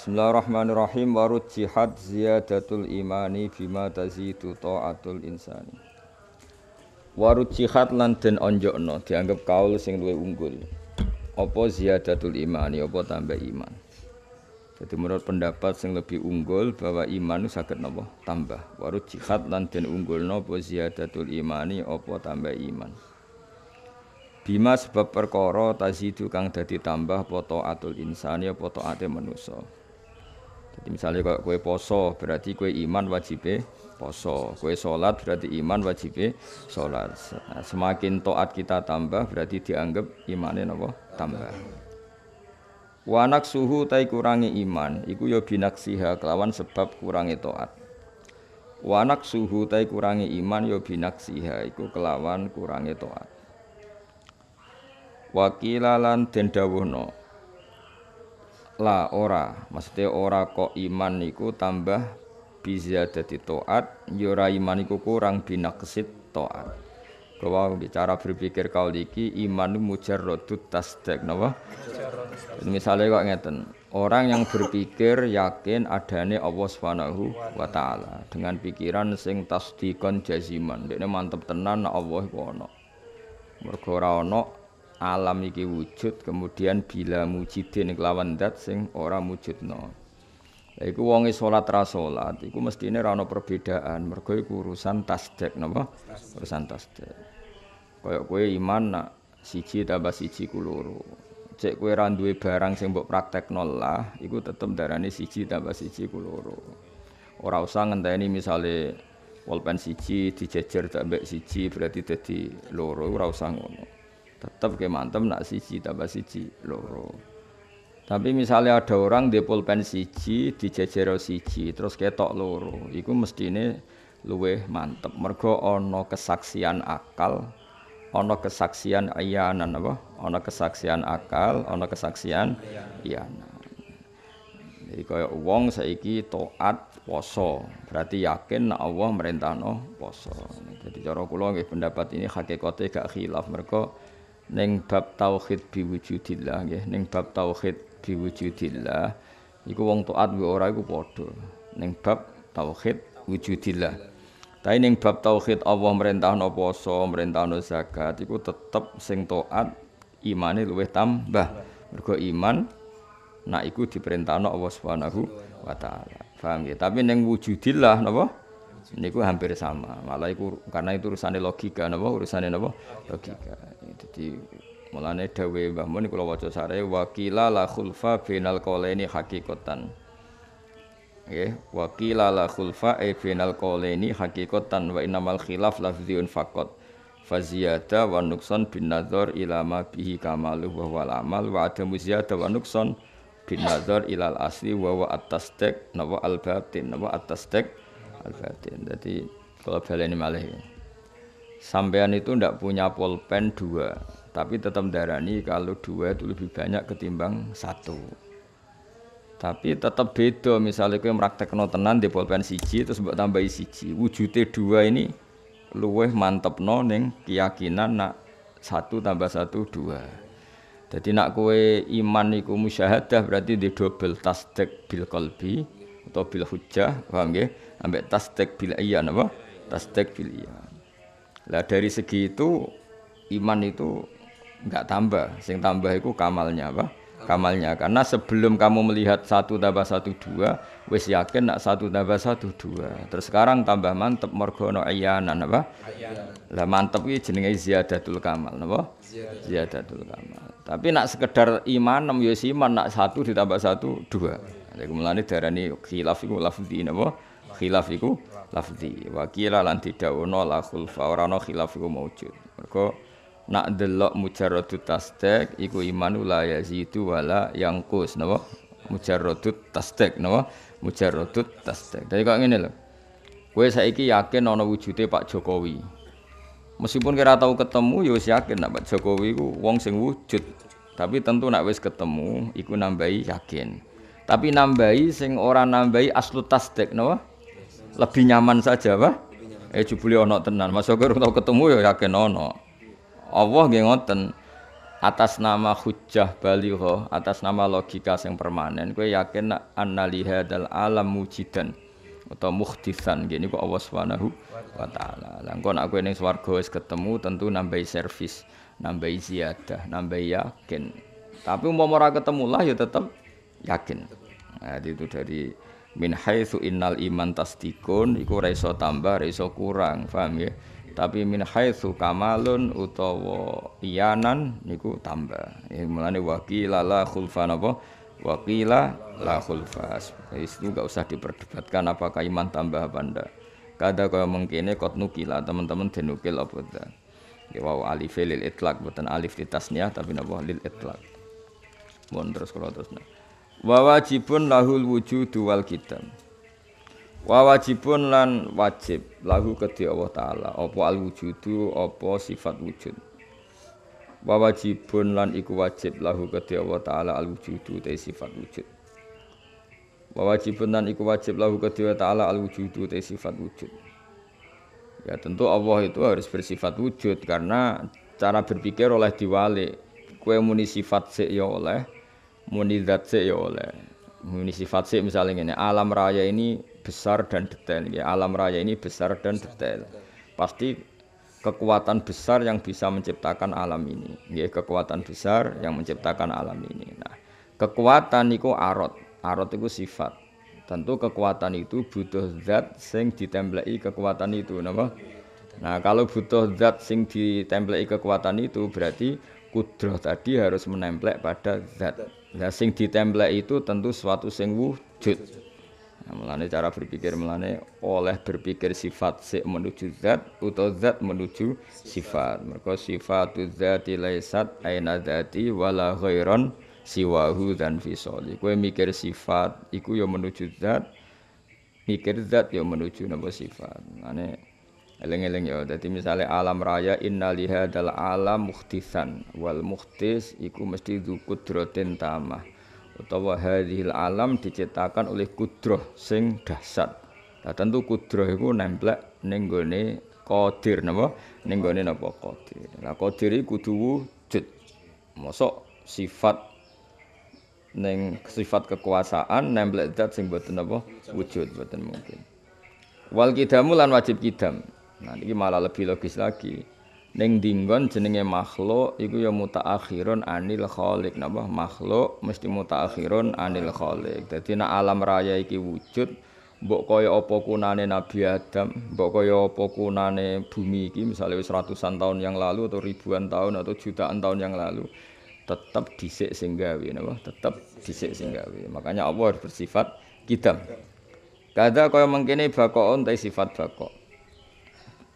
Bismillahirrahmanirrahim jihad ziyadatul imani bima tazidu ta'atul insani. jihad lan den onjokno dianggap kaul sing luwe unggul. Apa ziyadatul imani apa tambah iman. Jadi menurut pendapat sing lebih unggul bahwa iman sakit nopo tambah. jihad lan den unggul nopo ziyadatul imani apa tambah iman. Bima sebab perkara tazidu kang dadi tambah poto atul insani poto ate manusa. Jadi misalnya kalau kue poso berarti kue iman wajib e poso, kue sholat berarti iman wajib e sholat. Semakin toat kita tambah berarti dianggap imannya nopo tambah. Wanak suhu tai kurangi iman, iku yo ya binaksiha kelawan sebab kurangi toat. Wanak suhu tai kurangi iman yo ya binaksiha iku kelawan kurangi toat. Wakilalan dendawono la ora maksudnya ora kok iman niku tambah jadi toat yura ya iman niku kurang binaksit toat Kau bicara berpikir kau liki iman mujarrodut tasdek nawa. misalnya kok ngeten orang yang berpikir yakin adanya Allah Subhanahu wa taala dengan pikiran sing tasdikon jaziman dekne mantep tenan Allah iku ana mergo ora ana alam iki wujud kemudian bila mujidin kelawan dat sing ora wujudno. Lha iku wonge salat ra salat iku mestine ra ono perbedaan mergo iku urusan tasdek napa? Urusan tasdek. Kaya kowe iman nak siji tambah siji ku loro. Cek kowe ra duwe barang sing mbok praktekno lah iku tetep darani siji tambah siji ku loro. Ora usah ngenteni misale pulpen siji dijejer tambah siji berarti dadi loro ora usah ngono tetap kayak mantep nak siji tambah siji loro tapi misalnya ada orang di pulpen siji dijejero siji terus ketok loro mesti ini luweh mantep mergo ono kesaksian akal ono kesaksian ayanan apa ono kesaksian akal ono kesaksian ayanan Jadi kaya wong saiki toat poso, berarti yakin nak Allah merintahno poso. Jadi cara kula pendapat ini hakikatnya gak khilaf mereka Neng bab tauhid biwujudillah nggih neng bab tauhid biwujudillah iku wong taat wa ora iku padha neng bab tauhid wujudillah tapi neng bab tauhid Allah merintahno poso merintahno zakat iku tetep sing taat imane luwih tambah mergo iman nak iku diperintahno Allah Subhanahu wa taala paham nggih tapi neng wujudillah napa Niku hampir sama. Malah ku karena itu urusannya logika napa urusannya napa logika. Jadi ya, mulane dawe Mbah Mun kula waca sare wakila la khulfa final qolaini hakikatan. Nggih, wakila la khulfa e final qolaini hakikatan wa innamal khilaf lafziun faqat. Faziyada wa nukson bin nazar ilama bihi kamalu wa wal amal wa adamu ziyada wa bin nazar ilal asli wa wa atas tek nawa al batin nawa atas tek Al-Fatin. Jadi kalau baleni malih sampean itu ndak punya pulpen dua, tapi tetap darani kalau dua itu lebih banyak ketimbang satu. Tapi tetap beda misalnya kowe meraktek tenan di pulpen siji terus sebab tambahi siji. Wujudnya dua ini luweh mantep noning keyakinan nak satu tambah satu dua. Jadi nak kue iman iku musyahadah berarti di double tasdek bil kolbi atau bil hujah, paham gak? ambek tasdek bil iya napa? Tasdek bil iya. Lah dari segi itu iman itu nggak tambah, sing tambah itu kamalnya apa? Kamalnya karena sebelum kamu melihat satu tambah satu dua, wis yakin nak satu tambah satu dua. Terus sekarang tambah mantep Morgono iyanan apa? Lah mantep iki jenenge ziyadatul kamal napa? Ziyadatul kamal. Tapi nak sekedar iman nem yo iman nak satu ditambah satu dua. Jadi mulane darani khilaf iku lafzi napa? khilaf iku lafzi wa qila lan didhawuhna la khulfa ora ana khilaf iku maujud mergo nak delok mujarradu tasdek iku imanu la yazidu wala yangkus napa mujarradu tasdek napa mujarradu tasdek dadi kok ngene lho kowe saiki yakin ana wujude Pak Jokowi meskipun kira tau ketemu ya wis yakin nak Pak Jokowi ku wong sing wujud tapi tentu nak wis ketemu iku nambahi yakin tapi nambahi sing ora nambahi aslu tasdek, napa lebih nyaman saja wah eh jebule ono tenan Masuk ke tau ketemu ya yakin ono. Allah nggih ngoten atas nama hujjah baliho, atas nama logika yang permanen Gue yakin nak li dal alam mujidan atau muhtisan gini kok Allah Subhanahu wa taala. Lah engko aku kowe ning swarga wis ketemu tentu nambahi servis, nambahi ziyadah, nambahi yakin. Tapi umpama ora ketemu lah ya tetap yakin. Nah, itu dari min haitsu innal iman tasdikun iku ora iso tambah ora iso kurang paham ya tapi min haitsu kamalun utawa iyanan niku tambah ya mulane waqila la khulfan apa waqila la khulfas itu enggak usah diperdebatkan apakah iman tambah apa ndak kada kaya mengkene kot nukila teman-teman denukil apa ndak ya wau alif lil itlaq boten alif di tasniah tapi napa lil itlaq mohon terus kalau terus nah wa wajibun lahul wujudu wal kitab wa wajibun lan wajib lahu kedhi Allah taala apa al wujudu apa sifat wujud wa wajibun lan iku wajib lahu kedhi Allah taala al wujudu te sifat wujud wa wajibun lan iku wajib lahu kedhi Allah taala al wujudu te sifat wujud ya tentu Allah itu harus bersifat wujud karena cara berpikir oleh diwali. kue muni sifat sik ya oleh muni zat sik ya oleh muni sifat sik misalnya ini alam raya ini besar dan detail ya alam raya ini besar dan detail pasti kekuatan besar yang bisa menciptakan alam ini ya kekuatan besar yang menciptakan alam ini nah kekuatan itu arot arot itu sifat tentu kekuatan itu butuh zat sing ditemblei kekuatan itu napa nah kalau butuh zat sing ditemblei kekuatan itu berarti kudroh tadi harus menempel pada zat Nah, sing ditemplek itu tentu suatu sing wujud. Nah, melane cara berpikir melane oleh berpikir sifat se menuju zat atau zat menuju sifat. mereka sifatu zat laisat aina ainadati wala ghairon siwahu dan fisoli. Kue mikir sifat iku yang menuju zat, mikir zat yang menuju nama sifat. Nah, Eleng-eleng ya. Jadi misalnya alam raya inna liha adalah alam muhtisan. wal muhtis, iku mesti du kudrotin tamah. Utawa hadhil alam diciptakan oleh kudroh sing dahsyat. Nah tentu kudroh iku nemplek ning gone qadir napa? Ning gone napa qadir. Lah qadir iku kudu wujud. Mosok sifat neng sifat kekuasaan nemplek zat sing boten napa wujud boten mungkin. Wal kidamu lan wajib kidam. Nah ini malah lebih logis lagi. Neng dinggon jenenge makhluk itu ya akhiron anil kholik. napa makhluk mesti muta akhiron anil kholik. Jadi nak alam raya iki wujud mbok kaya apa kunane Nabi Adam, mbok kaya apa kunane bumi iki misalnya wis tahun yang lalu atau ribuan tahun atau jutaan tahun yang lalu tetap dhisik sing gawe tetap dhisik sing Makanya Allah bersifat kidam. Kada kaya mengkene bakoon ta sifat bako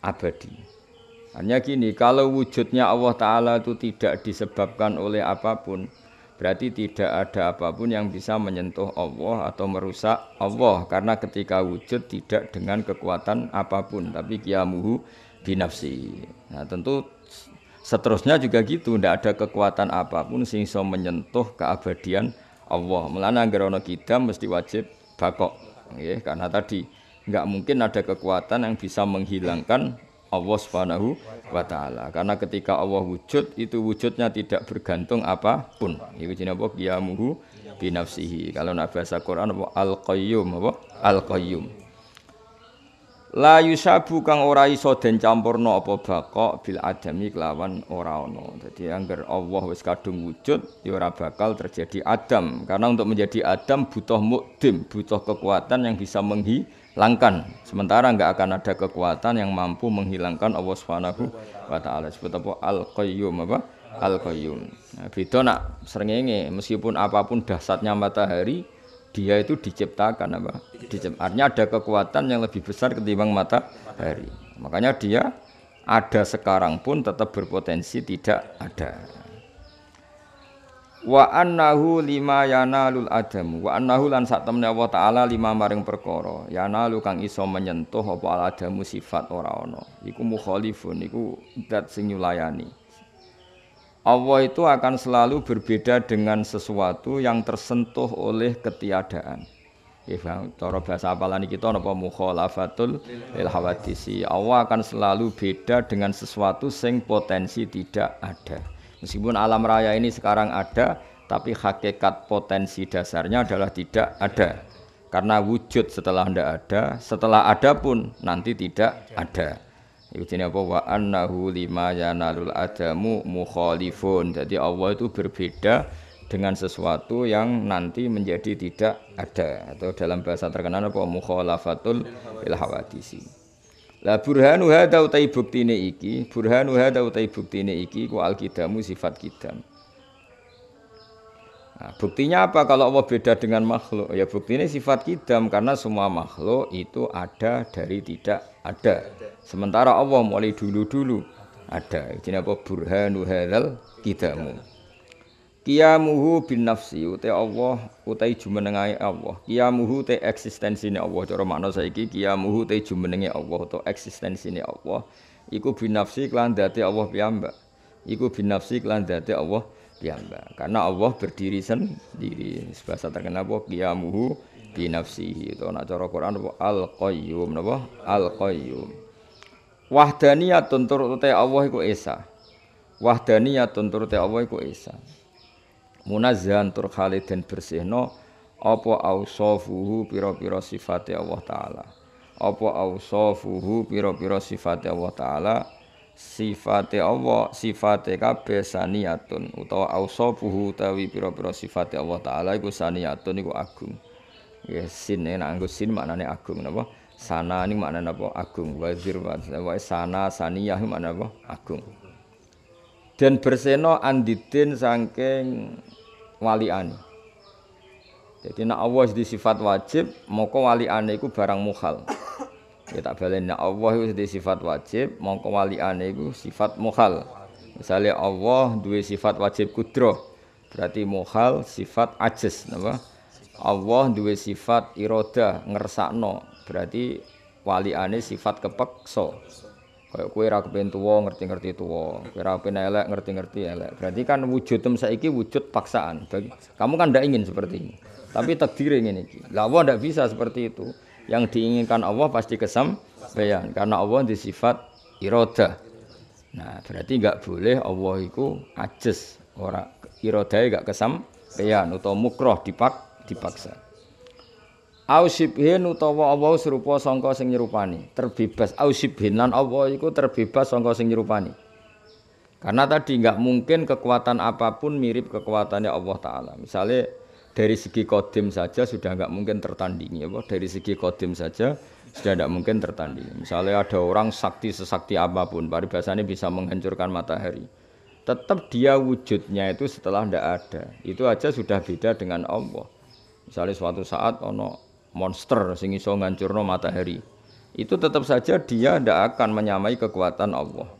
abadi. Hanya gini, kalau wujudnya Allah Ta'ala itu tidak disebabkan oleh apapun, berarti tidak ada apapun yang bisa menyentuh Allah atau merusak Allah. Karena ketika wujud tidak dengan kekuatan apapun, tapi kiamuhu binafsi. Nah tentu seterusnya juga gitu, tidak ada kekuatan apapun sehingga menyentuh keabadian Allah. Melana gerono kita mesti wajib bakok, ya, karena tadi nggak mungkin ada kekuatan yang bisa menghilangkan Allah Subhanahu wa taala. Karena ketika Allah wujud itu wujudnya tidak bergantung apapun. Iku jenenge apa? Qiyamuhu binafsihi. Kalau nak bahasa Quran apa al-qayyum apa? Al-qayyum. La yusabu kang ora iso den campurna apa bakok bil adami kelawan ora ono. Dadi angger Allah wis kadung wujud ya ora bakal terjadi adam. Karena untuk menjadi adam butuh mukdim, butuh kekuatan yang bisa menghi Langkan. Sementara nggak akan ada kekuatan yang mampu menghilangkan Allah Subhanahu wa taala. Sebut apa Al-Qayyum apa? Al-Qayyum. Nah, beda nak serengenge meskipun apapun dasarnya matahari dia itu diciptakan apa? Diciptakan. Artinya ada kekuatan yang lebih besar ketimbang matahari. Makanya dia ada sekarang pun tetap berpotensi tidak ada wa annahu lima yanalul adam wa annahu lan sak temne Allah taala lima maring perkara yanalu kang iso menyentuh apa al adamu sifat ora ana iku mukhalifun iku dat sing nyulayani Allah itu akan selalu berbeda dengan sesuatu yang tersentuh oleh ketiadaan Ya, cara bahasa apalan kita napa mukhalafatul lil hawadisi. Allah akan selalu beda dengan sesuatu sing potensi tidak ada. Meskipun alam raya ini sekarang ada, tapi hakikat potensi dasarnya adalah tidak ada. Karena wujud setelah tidak ada, setelah ada pun nanti tidak ada. Ini apa? Wa annahu lima yanalul adamu mukhalifun. Jadi Allah itu berbeda dengan sesuatu yang nanti menjadi tidak ada atau dalam bahasa terkenal apa mukhalafatul ilhawadisi. Lah burhanu hadza utai buktine iki, burhanu hadza utai buktine iki ku alkidamu sifat kidam. Nah, buktinya apa kalau Allah beda dengan makhluk? Ya buktinya sifat kidam karena semua makhluk itu ada dari tidak ada. Sementara Allah mulai dulu-dulu ada. Jadi apa burhanu hadzal kidamu. Kiyamuhu bin nafsi uti Allah utai jumenengai Allah. Kiyamuhu te eksistensine Allah cara makna saiki Kiamuhu te jumenenge Allah atau eksistensine Allah iku bin nafsi kelan dati Allah piyambak. Iku bin nafsi kelan dati Allah piyambak. Karena Allah berdiri sendiri. Bahasa terkena apa Kiamuhu bi nafsihi itu nak cara Quran apa al qayyum napa al qayyum. Wahdaniyatun turute Allah iku esa. Wahdaniyatun turute Allah iku esa. munazzan tur khaliden bersihno apa ausofuhu pira-pira sifat Allah taala apa ausofuhu pira-pira sifat Allah taala sifat Allah sifat kabeh saniyatun utawa ausofuhu tawi pira-pira sifat Allah taala iku saniyatun iku agung ya sin nek anggo sin maknane agung napa sana ini maknanya apa? Agung. Wazir, wazir. Sana, saniyah ini maknanya apa? Agung. dan berseno andidin saking ane. Jadi nak Allah di sifat wajib, moko wali ane ku barang mukhal. Ya tak balen nak Allah itu di sifat wajib, moko ane ku sifat mukhal. Misalnya Allah dua sifat wajib kudro, berarti mukhal sifat ajes, napa? Allah dua sifat iroda ngersakno, berarti wali ane sifat kepekso. Kayak kue ra kepen tuwo ngerti-ngerti tuwo kue ra kepen elek ngerti-ngerti elek. Berarti kan wujud tem saiki wujud paksaan. kamu kan ndak ingin seperti ini. Tapi takdir ingin iki. Lah Allah ndak bisa seperti itu. Yang diinginkan Allah pasti bayan karena Allah di sifat iroda. Nah, berarti nggak boleh Allah itu ajes ora nggak kesem bayan atau mukroh dipak dipaksa au syibhin utawa Allah serupa sangka sing nyerupani terbebas au syibhin lan Allah iku terbebas sangka sing nyerupani karena tadi nggak mungkin kekuatan apapun mirip kekuatannya Allah Ta'ala misalnya dari segi kodim saja sudah nggak mungkin tertandingi apa dari segi kodim saja sudah tidak mungkin tertandingi misalnya ada orang sakti sesakti apapun paribasannya bisa menghancurkan matahari tetap dia wujudnya itu setelah tidak ada itu aja sudah beda dengan Allah misalnya suatu saat ono monster sing iso ngancurno matahari. Itu tetap saja dia tidak akan menyamai kekuatan Allah.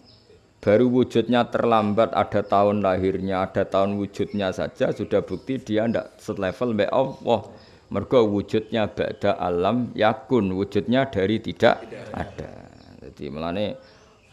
Baru wujudnya terlambat ada tahun lahirnya, ada tahun wujudnya saja sudah bukti dia tidak selevel be Allah. Mergo wujudnya ba'da alam yakun, wujudnya dari tidak, ada. Jadi melane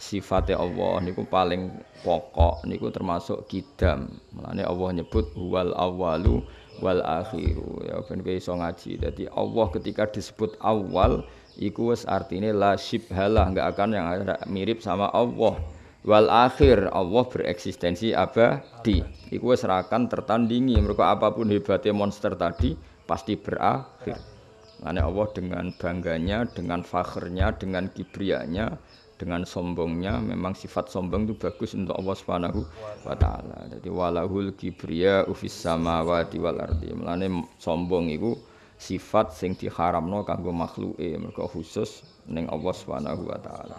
sifatnya Allah ini niku paling pokok ini niku termasuk kidam. Melane Allah nyebut huwal awalu wal akhiru ya ben kowe iso ngaji dadi Allah ketika disebut awal iku wis artine la syibhalah enggak akan yang mirip sama Allah wal akhir Allah bereksistensi abadi iku wis akan tertandingi mereka apapun hebatnya monster tadi pasti berakhir Karena Allah dengan bangganya, dengan fakhrnya, dengan kibrianya, dengan sombongnya memang sifat sombong itu bagus untuk Allah Subhanahu wa taala. Jadi walahul kibriya ufis samawati wal ardi. Mulane sombong itu sifat sing diharamno kanggo makhluke, mergo khusus ning Allah Subhanahu wa taala.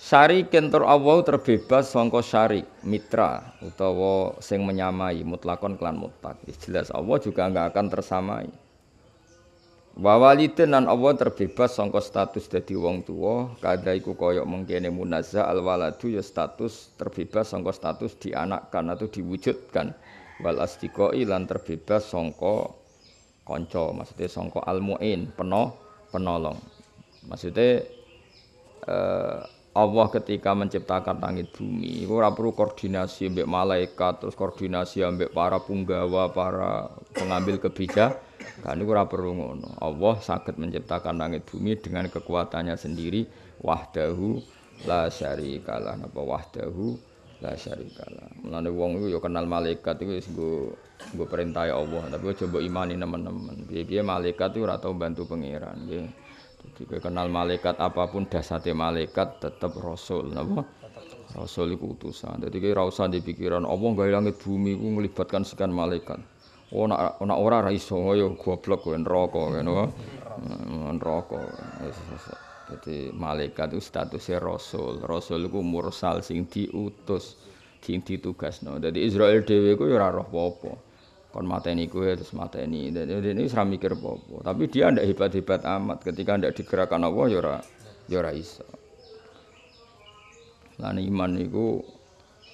Syarik kentur Allah terbebas songko syarik, mitra utawa sing menyamai mutlakon klan mutlak. Jelas Allah juga nggak akan tersamai. Wawalidin dan Allah terbebas sangka status dadi wong tua kada iku koyok mengkene munazah al waladu ya status terbebas sangka status dianakkan atau diwujudkan wal astiqoi lan terbebas sangka konco maksudnya sangka almuin, mu'in penuh penolong maksudnya eh, Allah ketika menciptakan langit bumi ora perlu koordinasi ambek malaikat terus koordinasi ambek para punggawa para pengambil kebijakan kan ora perlu ngono Allah sakit menciptakan langit bumi dengan kekuatannya sendiri wahdahu la syarikalah napa wahdahu la syarikalah mulane wong iku ya kenal malaikat iku wis nggo nggo perintah ya Allah tapi coba imani teman-teman piye-piye malaikat itu ora tau bantu pangeran nggih jadi kenal malaikat apapun dasate malaikat tetap rasul, napa? Rasul itu utusan. Jadi kowe ora usah di pikiran apa gawe langit bumi iku melibatkan sekian malaikat. Oh nak nak ora ra iso ya goblok kowe neraka ngono. Neraka. Dadi malaikat itu statusnya rasul. Rasul iku mursal sing diutus, sing ditugasno. Jadi Israel dewi ku ya ora kon mateni gue terus mateni dan ini seram mikir popo tapi dia ndak hebat hebat amat ketika ndak digerakkan Allah yora ya yora ya iso lan iman niku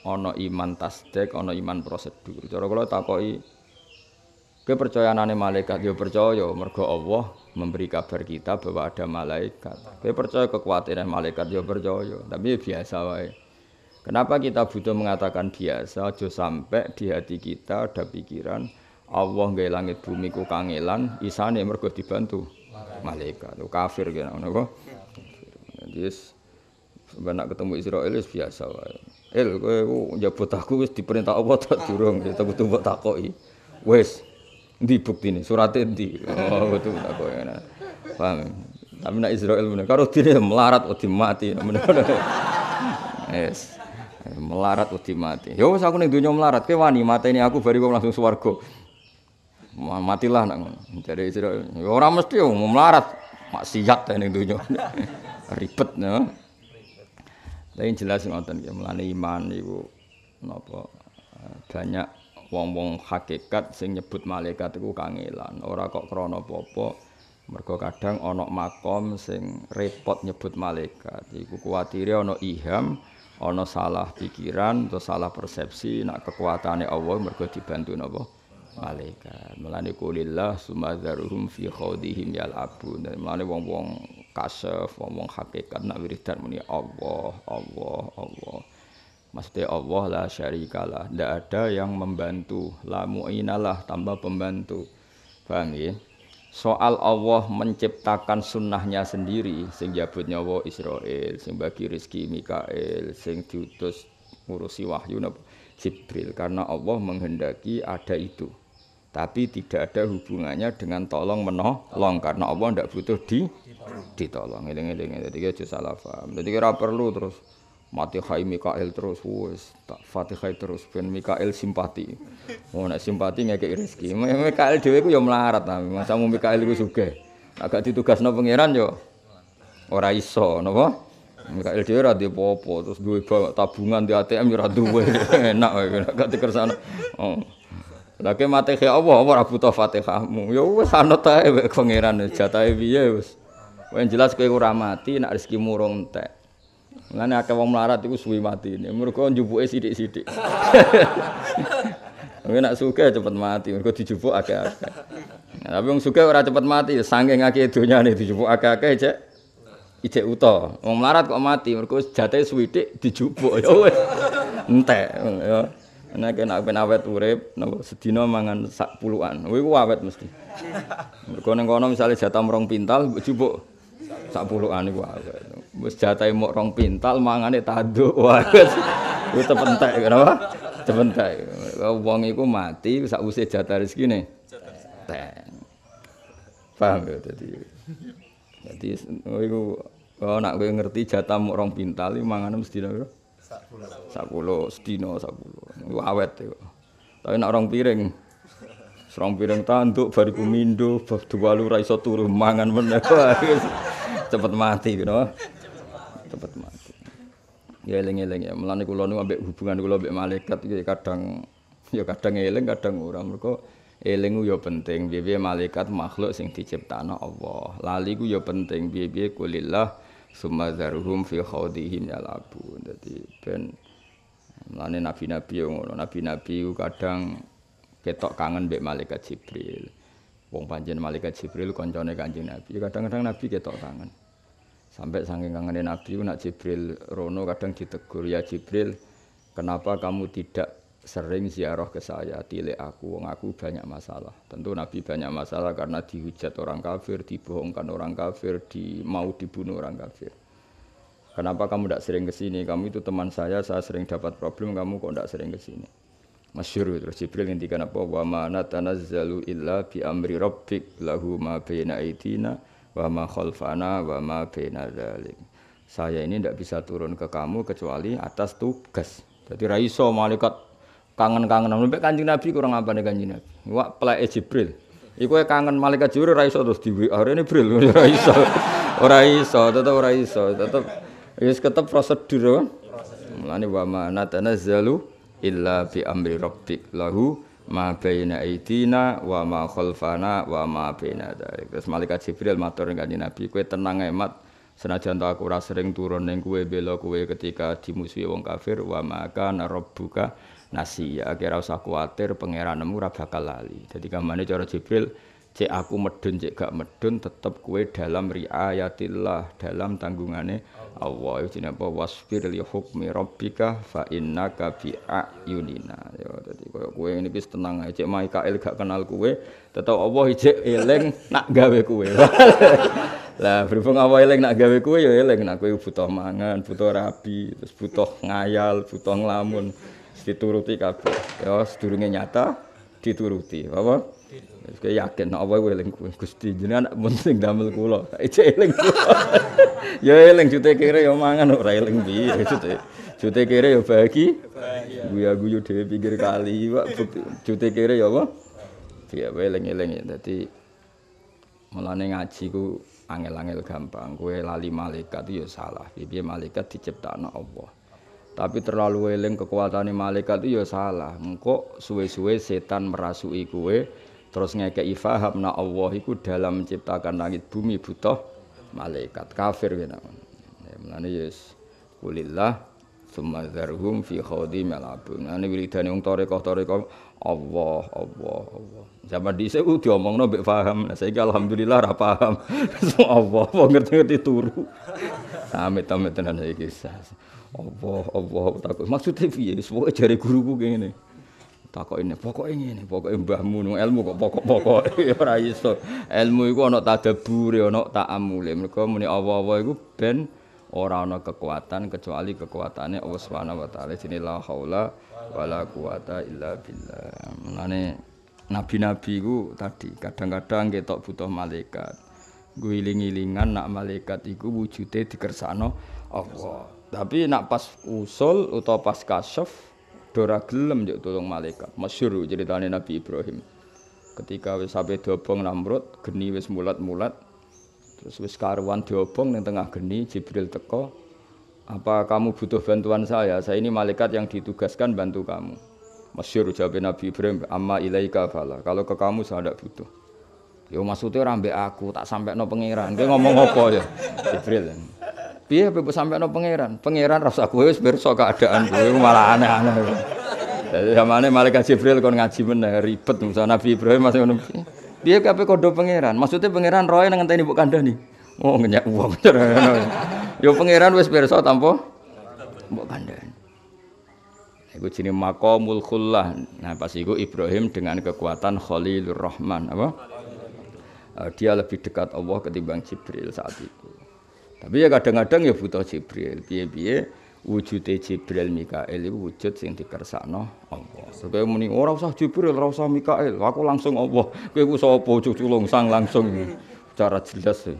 ana iman tasdek ono iman prosedur cara kula takoki kepercayaanane malaikat yo ya percaya mergo Allah memberi kabar kita bahwa ada malaikat kowe percaya kekuatannya malaikat yo percaya tapi biasa wae Kenapa kita butuh mengatakan biasa aja sampai di hati kita ada pikiran Allah nggak langit bumi ku kangelan isane mergo dibantu malaikat lu kafir kira ngono Yes. Sampai ketemu Israel wis biasa wae. El eh, kowe njabot oh, ya aku wis diperintah apa tak durung kita ya, butuh mbok takoki. Wis ndi buktine surate ndi? Oh butuh takoki. Paham? Tapi nak Israel bener karo dine melarat odi mati. Yes. Melarat wedi mati. Ya wis aku ning donya melarat, kowe wani ini aku bari gue langsung swarga. Matilah nak ngono. Jadi Israil, ya ora mesti yo melarat, maksiat ta ning donya. Ribet ya. lain jelas ngoten ki, melani iman iku napa eh, banyak wong-wong hakikat sing nyebut malaikat iku kangelan, ora kok krana apa-apa. Mergo kadang ana makom sing repot nyebut malaikat. Iku kuwatire ana iham. Ono salah pikiran atau salah persepsi nak kekuatannya Allah mereka dibantu napa malaikat melane kulillah sumadzaruhum fi khawdihim yalabun melane wong-wong kasef wong-wong hakikat nak wiridan muni Allah Allah Allah Maksudnya Allah lah syarikalah Tidak ada yang membantu La mu'inalah tambah pembantu Paham ya? soal Allah menciptakan sunnahnya sendiri sing jabut nyawa Israel sing bagi rezeki Mikael, sing diutus ngurusi wahyu Jibril karena Allah menghendaki ada itu tapi tidak ada hubungannya dengan tolong menolong karena Allah tidak butuh di ditolong eling eling jadi kita salah paham jadi kira perlu terus Fatihah Mikael terus wis tak Fatihai terus ben Mikael simpati. Oh nek simpati ngekek rezeki. Mikael dhewe ku ya melarat ta. Masa mu Mikael ku sugih. Agak ditugasno pangeran yo ora iso napa? Mikael dhewe ora duwe apa-apa terus duwe tabungan di ATM yo ora duwe. Enak kowe gak dikersano. Oh. Lah ke Fatihah apa ora butuh Fatihahmu. Ya wis anut ae pangeran jatahe piye wis. Yang jelas kowe ora mati nek rezekimu rong Mulane akeh wong melarat iku suwi mati. Mergo njupuke sithik-sithik. Mungkin nak suka cepat mati, mereka dijupuk agak-agak Nah, tapi yang suka orang cepat mati, ya sangking akeh dunia nih dijupuk agak-agak aja. Ijek uta, mau melarat kok mati, mereka jatuh suwidik dijupuk ya wes, entek. Ya. Nah, kena kena awet urep, nopo sedina mangan sak puluhan, wih ku awet mesti. Mereka neng kono misalnya jatah merong pintal, jupuk sak puluhan itu awet. Wis jatai rong pintal mangane tanduk. Wah, wis tepentek kenapa? Tepentek. Wong iku mati bisa usih jatah rezekine. Teng. Paham ya jadi jadi oh, iku oh, nak kowe ngerti jatah mok rong pintal iku mangane mesti piro? 10. 10 sedina 10. awet kok. Tapi nak rong piring rong piring tanduk, bariku mindo, dua lu raiso turu, mangan bener. Cepet mati, you know cepet mati. Ya eling-eling ya. Melani kula niku ambek hubungan kula ambek malaikat iki ya kadang ya kadang eling kadang ora mergo eling ya penting piye-piye malaikat makhluk sing diciptakno Allah. Lali ku ya penting piye-piye kulillah summa zaruhum fi khawdihim labu. Dadi ben mulane nabi-nabi yo ya ngono. Nabi-nabi kadang ketok kangen mbek malaikat Jibril. Wong panjen malaikat Jibril koncone Kanjeng Nabi. Kadang-kadang Nabi ketok kangen. Sampai saking kangen Nabi nak Jibril rono kadang ditegur ya Jibril, kenapa kamu tidak sering ziarah ke saya, tilik aku, wong aku banyak masalah. Tentu Nabi banyak masalah karena dihujat orang kafir, dibohongkan orang kafir, di mau dibunuh orang kafir. Kenapa kamu tidak sering ke sini? Kamu itu teman saya, saya sering dapat problem, kamu kok tidak sering ke sini? Masyur terus Jibril ngintikan apa? Wa ma natanazzalu illa bi amri rabbik lahu ma baina aidina wa ma khalfana wa ma baina Saya ini tidak bisa turun ke kamu kecuali atas tugas. Jadi raiso malaikat kangen-kangen sampai Kanjeng Nabi kurang apa nih Kanjeng Nabi. Wa pleke Jibril. Iku kangen malaikat Jibril raiso terus di WA ini Jibril raiso. Ora iso, tetep ora iso, tetep wis ketep prosedur. Mulane wa ma natanazzalu illa bi amri rabbik lahu ma baina aidina wa ma khalfana wa ma baina dzalik. Terus malaikat Jibril matur kanjeng Nabi, kowe tenang ae mat. Senajan aku ora sering turun ning kowe bela kowe ketika dimusuhi wong kafir wa maka rabbuka nasiya. Kira usah kuatir pangeranmu ora bakal lali. Dadi kamane cara Jibril cek aku medun cek gak medun tetep kue dalam riayatillah dalam tanggungannya Allah itu jenenge apa wasfir li hukmi rabbika fa innaka bi ayunina ya dadi koyo kowe ini wis tenang ae cek Mikael gak kenal kowe tetep Allah ijek eling nak gawe kue. lah berhubung Allah eling nak gawe kue, ya eling nak kue butuh mangan butuh rabi terus butuh ngayal butuh nglamun dituruti kabeh ya sedurunge nyata dituruti apa wis yakin nek nah, apa eling kowe Gusti jenengan nak penting damel kula ije eling ya eling jute kere ya mangan ora eling bi, jute jute kere ya bagi guya guyu dhewe pinggir kali Pak jute kere ya apa piye ya, eling-eling dadi mulane ngaji ku angel-angel gampang kue lali malaikat ya salah piye malaikat diciptakno Allah tapi terlalu eling kekuatannya malaikat itu ya salah. Kok suwe-suwe setan merasuki kue terus ngekei faham na Allah itu dalam menciptakan langit bumi butuh malaikat kafir kena. Ya, ya menane yes. Ya kulillah summa zarhum fi khawdi malabun. Ane nah, wiridane yang tarekah-tarekah Allah Allah Allah. Zaman dhisik udah diomongno nabi faham. Nah saiki alhamdulillah ra paham. Allah wong ngerti-ngerti turu. Amit-amit tenan kisah. Allah Allah takut maksudnya piye pokoke jare guruku ini, takok ini pokok ini, pokok mbahmu nung ilmu kok pokok-pokok ya, ora iso ilmu iku ana tadabbure ya ana ta'amule mergo muni apa-apa iku ben ora ana kekuatan kecuali kekuatannya Allah Subhanahu wa taala jenenge la haula wala quwata illa billah mulane nabi-nabi iku tadi kadang-kadang ketok butuh malaikat gue iling-ilingan nak malaikat iku wujude dikersakno Allah tapi nak pas usul atau pas kasyaf dora gelem juk tolong malaikat. Masyhur ceritane Nabi Ibrahim. Ketika wis sampe dobong Namrud, geni wis mulat-mulat. Terus wis karuan diobong ning tengah geni Jibril teko. Apa kamu butuh bantuan saya? Saya ini malaikat yang ditugaskan bantu kamu. Masyhur jawab Nabi Ibrahim, "Amma ilaika fala." Kalau ke kamu saya tidak butuh. Yo maksudnya rambe aku tak sampai no pangeran. Dia ngomong apa ya? Jibril. Dia sampai no pangeran? Pangeran rasa gue wes berso keadaan gue malah aneh-aneh. Jadi aneh malaikat Jibril kon ngaji bener ribet misalnya Nabi Ibrahim masih ngono. Piye kau kondo pangeran? Maksudnya pangeran roy nang ngenteni bukan dani. Oh ngenyak cerana. Yo pangeran wes berso tampo bukan dani. Iku jenis makomul khullah. Nah pas itu Ibrahim dengan kekuatan Khalilur Rahman apa? Eh, dia lebih dekat Allah ketimbang Jibril saat itu. Tapi ya kadang-kadang ya butuh Jibril. Piye-piye wujude Jibril mikael itu wujud sing dikersakno Allah. Sebab muni oh, ora usah Jibril, ora usah mikael aku langsung Allah. Kowe ku sapa cuculung sang langsung cara jelas. Ya.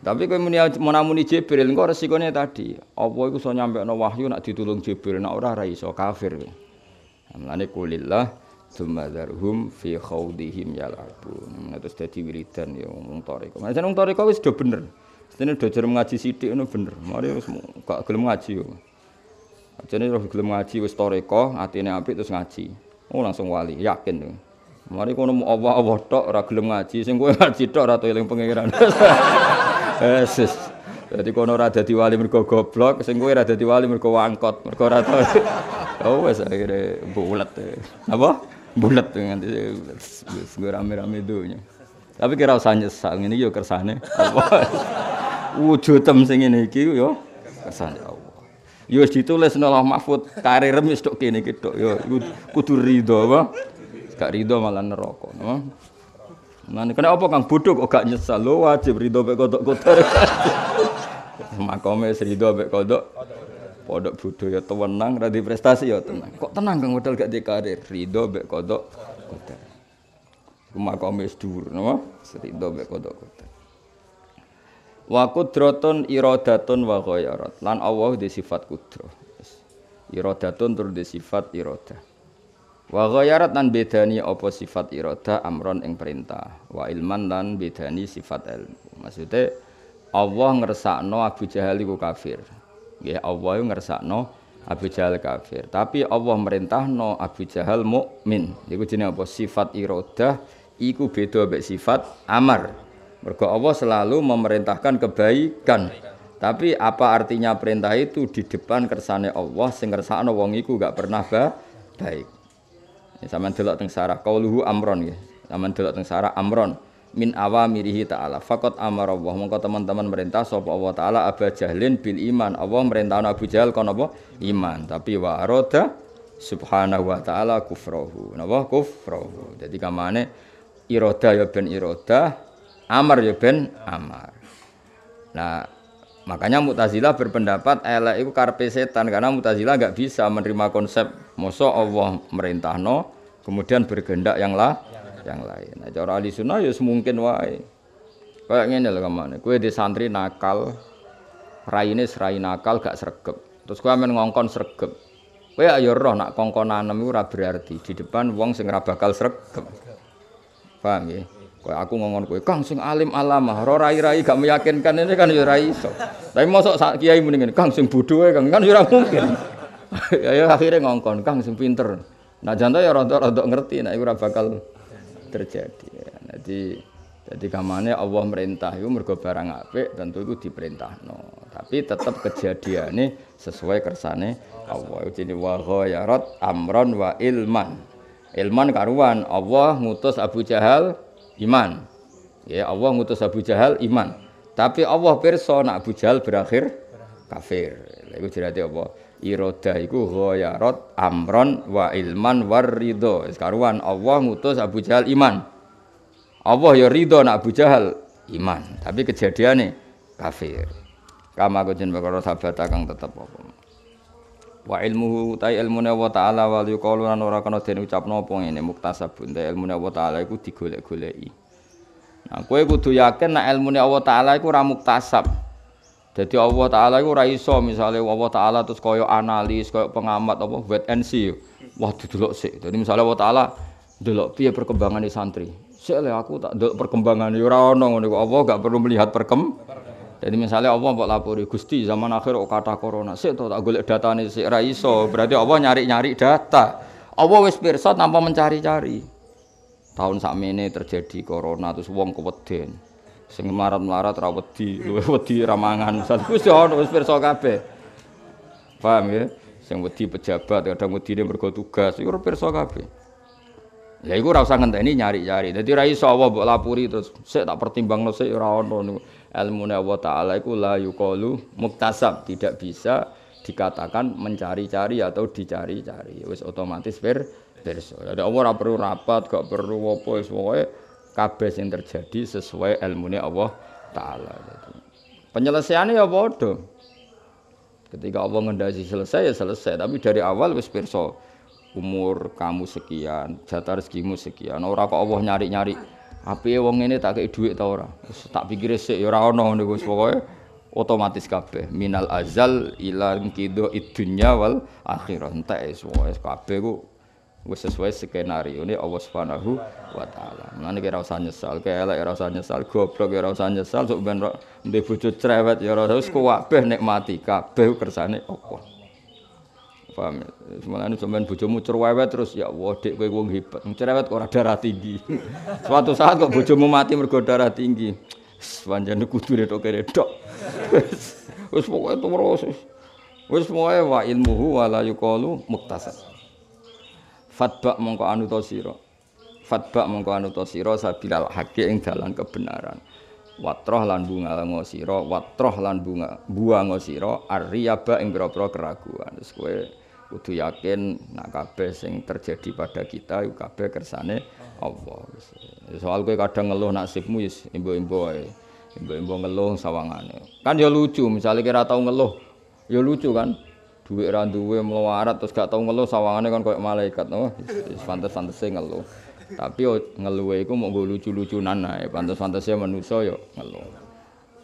Tapi kowe muni menamuni Jibril engko resikone tadi. Apa iku iso nyampekno wahyu nak ditulung Jibril, nak ora ra iso kafir. Mulane kulillah sumadharhum fi khawdihim yalabun. Terus dadi wiridan ya wong tareka. Nah, jeneng tareka wis do bener. Mestine udah jerem ngaji sidik, ini bener. Mari harus gak gelem ngaji yo. Ajane roh gelem ngaji wis toreko, ini api terus ngaji. Oh langsung wali, yakin tuh. Mari kono mau awa awa tok ora gelem ngaji, sing kowe ngaji tok ora toiling pengiran. Esis. Jadi kono ora jadi wali mereka goblok, sing kowe ora jadi wali mereka wangkot, mereka ora tau. Oh wis bulat bulat. Apa? bulat eh, nganti gue eh, rame-rame dunya. Tapi kira usah nyesal ini yo kersane. Apa? wujudem sing ngene iki yo kersane ya Allah. Yo ya wis ditulis Allah Mahfud karir wis tok kene iki tok yo kudu ridho apa? Gak ridho malah neraka, no? Nah, kena apa Kang bodoh kok gak nyesal lo wajib ridho mek kodok kotor. Makome ridho mek kodok. podok bodoh ya tenang, radi prestasi ya tenang. Kok tenang Kang modal gak di karir, ridho mek kodok kotor. Makome dhuwur, no? Ridho mek kodok kotor wa kudratun iradatun wa ghayarat lan Allah di sifat kudro iradatun tur di sifat irada wa ghayarat lan bedani apa sifat irada amron ing perintah wa ilman lan bedani sifat ilmu maksudnya Allah ngersakno Abu Jahal iku kafir nggih Allah ngersakno Abu Jahal kafir tapi Allah merintahno Abu Jahal mukmin iku jenenge apa sifat irada iku beda mek sifat amar Mergo Allah selalu memerintahkan kebaikan. Tapi apa artinya perintah itu di depan kersane Allah sing kersane wong iku gak pernah ba baik. Ya, sama delok teng sarah qauluhu amron ya. Sama delok teng sarah amron min awamirihi ta'ala faqat amara Allah mongko teman-teman merintah sapa Allah taala aba Jahlin bil iman Allah merintahna Abu Jahal kon apa iman tapi wa arada subhanahu wa ta'ala kufrohu, napa kufrohu, jadi kamane iroda ya ben iroda Amar ya ben Amar. Nah, makanya Mu'tazilah berpendapat elek itu karpe setan karena Mu'tazilah nggak bisa menerima konsep moso Allah merintahno kemudian bergendak yang lah yang lain. Nah, cara ahli sunnah ya semungkin wae. Kayak ngene lho kamane. Kowe di santri nakal, raine serai nakal gak sregep. Terus kowe men ngongkon sregep. Kowe ya, ya roh nak kongkonan iku ora berarti di depan wong sing ora bakal sregep. Paham nggih? Ya? Kok aku ngomong kowe, Kang sing alim alamah, ora rai-rai gak meyakinkan ini kan ya rai iso. Tapi mosok sak kiai mendingan Kang sing bodoh Kang kan ya mungkin. Ya, ya akhirnya ngongkon Kang sing pinter. Nah jantai ya rontok-rontok ngerti, nah itu bakal terjadi. Ya, jadi jadi kamarnya Allah merintah itu mergo barang apik tentu itu diperintah no. Tapi tetap kejadian ini sesuai kersane Allah. Jadi wa ghayarat amron wa ilman. Ilman karuan Allah ngutus Abu Jahal iman. Ya Allah ngutus Abu Jahal iman. Tapi Allah perso nak Abu Jahal berakhir kafir. Iku jadi apa? Irodah iku ghayarat amron wa ilman war ridho. Sekaruan Allah ngutus Abu Jahal iman. Allah ya ridho nak Abu Jahal iman. Tapi kejadian nih kafir. aku kujen bakara sabata takang tetap apa wa ilmuhu tai ilmune wa ta'ala wal yuqalu lan ora kena den ucapno apa ngene muktasabun ta ilmune wa ta'ala iku digolek-goleki nah kowe kudu yakin nek ilmune Allah taala iku ora muktasab jadi Allah taala iku ora iso misale Allah taala terus kaya analis kaya pengamat apa wet and see wah didelok sih, jadi misale Allah taala delok piye di santri sik aku tak delok perkembangan ora ono ngene Allah gak perlu melihat perkembangan jadi misalnya Allah mbok lapori Gusti zaman akhir kok kata corona, sik to tak golek datane sik ra iso. Berarti Allah nyari-nyari data. Allah wis pirsa tanpa mencari-cari. Tahun ini terjadi corona terus wong kepeden. Sing melarat-melarat ra wedi, luwih wedi ra mangan. Wis ono wis pirsa kabeh. Paham ya? Sing wedi pejabat, kadang wedine mergo tugas, iku pirsa kabeh. Lha iku ora usah ngenteni nyari-nyari. Dadi ra iso apa mbok lapori terus sik tak pertimbangno sik ora ono niku ilmu wa ta'ala itu la yukalu muktasab tidak bisa dikatakan mencari-cari atau dicari-cari wis otomatis per perso ada Allah ora perlu rapat gak perlu apa wis pokoke kabeh sing terjadi sesuai ilmune Allah taala penyelesaiannya ya bodoh ketika Allah ngendasi selesai ya selesai tapi dari awal wis perso umur kamu sekian jatah rezekimu sekian ora kok Allah nyari-nyari api wong ini tak kayak duit tau ora tak pikir sih ya ora ono ngono Gus otomatis kape, minal azal ilang kido idunya wal akhirah entek semua kape ku wis sesuai skenario ini Allah Subhanahu wa taala. Mulane kira usah nyesal, kelek ya ora usah nyesal, goblok ya ora usah nyesal, sok ben ndek cerewet ya ora usah kuwabeh nikmati kabeh kersane Allah. Paham ya? ini anu sampean bojomu cerewet terus ya Allah dik kowe wong hebat. Cerewet kok darah tinggi. Suatu saat kok bojomu mati mergo darah tinggi. Panjane kudu retok retok. Wis pokoke terus. Wis pokoke wa ilmuhu wa la yuqalu muktasab. Fatba mongko anu to sira. Fatba mongko anu to sira sabilal haqi ing dalan kebenaran. watroh lan bunga lan ngosiro, watroh lan bunga buang ngosiro, arriaba ing keraguan terus kowe kudu yakin nak kabeh sing terjadi pada kita iku kabeh kersane Allah. Ya, soal kowe kadang ngeluh nasibmu wis imbo-imbo ae. Imbo-imbo ngeluh sawangane. Kan ya lucu, misalnya kira tau ngeluh, ya lucu kan. Duit ra duwe terus gak tau ngeluh sawangane kan koyo malaikat. Oh, pantes sing ngeluh. Tapi ngeluh iku mau gue lucu-lucunan ae. Pantes-pantese manusa yo ngeluh.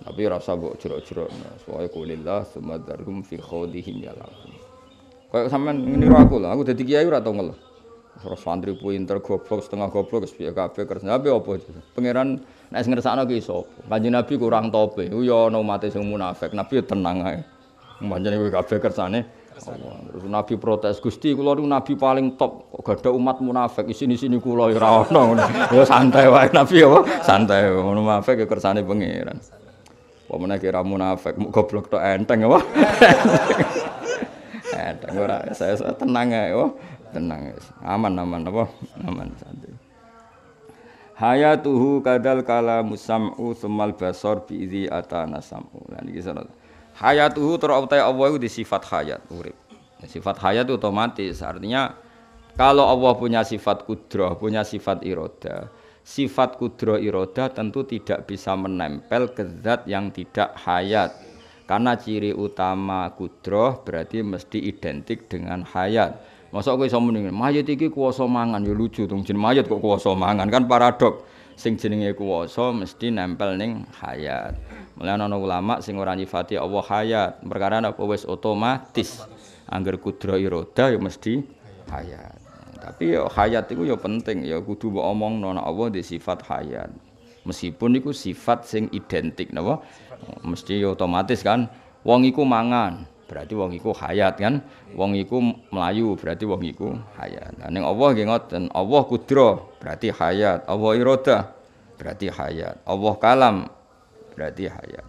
Tapi rasa curo curo jerok kulilah kulilah sumadarhum fi khodihim yalakun. Kayak sampean ngeniru aku lah, aku dadi kiai ora tau ngeluh. Terus santri pinter goblok setengah goblok wis piye kabeh kersa ape apa pangeran nek sing ngersakno ki sapa kanjeng nabi kurang tope ku ya ana umat sing munafik nabi tenang ae pancen kowe kabeh kersane Allah terus nabi protes Gusti kula niku nabi paling top kok gak ada umat munafik isini-sini kula ora santai wae nabi apa santai ngono munafik kersane pangeran Pemenang kira munafik, mau goblok tuh enteng apa? kadang ora saya, saya tenang ya oh tenang aman aman apa aman santai hayatuhu kadal kala musam'u sumal basor bi idzi atana sam'u lan iki hayatuhu terutai Allah itu di sifat hayat urip sifat hayat itu otomatis artinya kalau Allah punya sifat kudroh, punya sifat iroda sifat kudroh iroda tentu tidak bisa menempel ke zat yang tidak hayat karena ciri utama kudroh berarti mesti identik dengan hayat. Masa aku iso muni mayit iki kuwasa mangan ya lucu dong jeneng mayit kok kuwasa mangan kan paradok. Sing jenenge kuwasa mesti nempel ning hayat. Mulane ulama sing orang nyifati Allah hayat, perkara apa wis otomatis. Angger kudroh iroda ya mesti hayat. Tapi ya hayat itu ya penting ya kudu mbok nona Allah di sifat hayat. Meskipun itu sifat sing identik napa? Mesti otomatis kan wong iku mangan, berarti wong iku hayat kan. Wong iku melayu, berarti wong iku hayat. Nah, ning Allah nggih ngoten, Allah kudra, berarti hayat. Allah iroda, berarti hayat. Allah kalam, berarti hayat.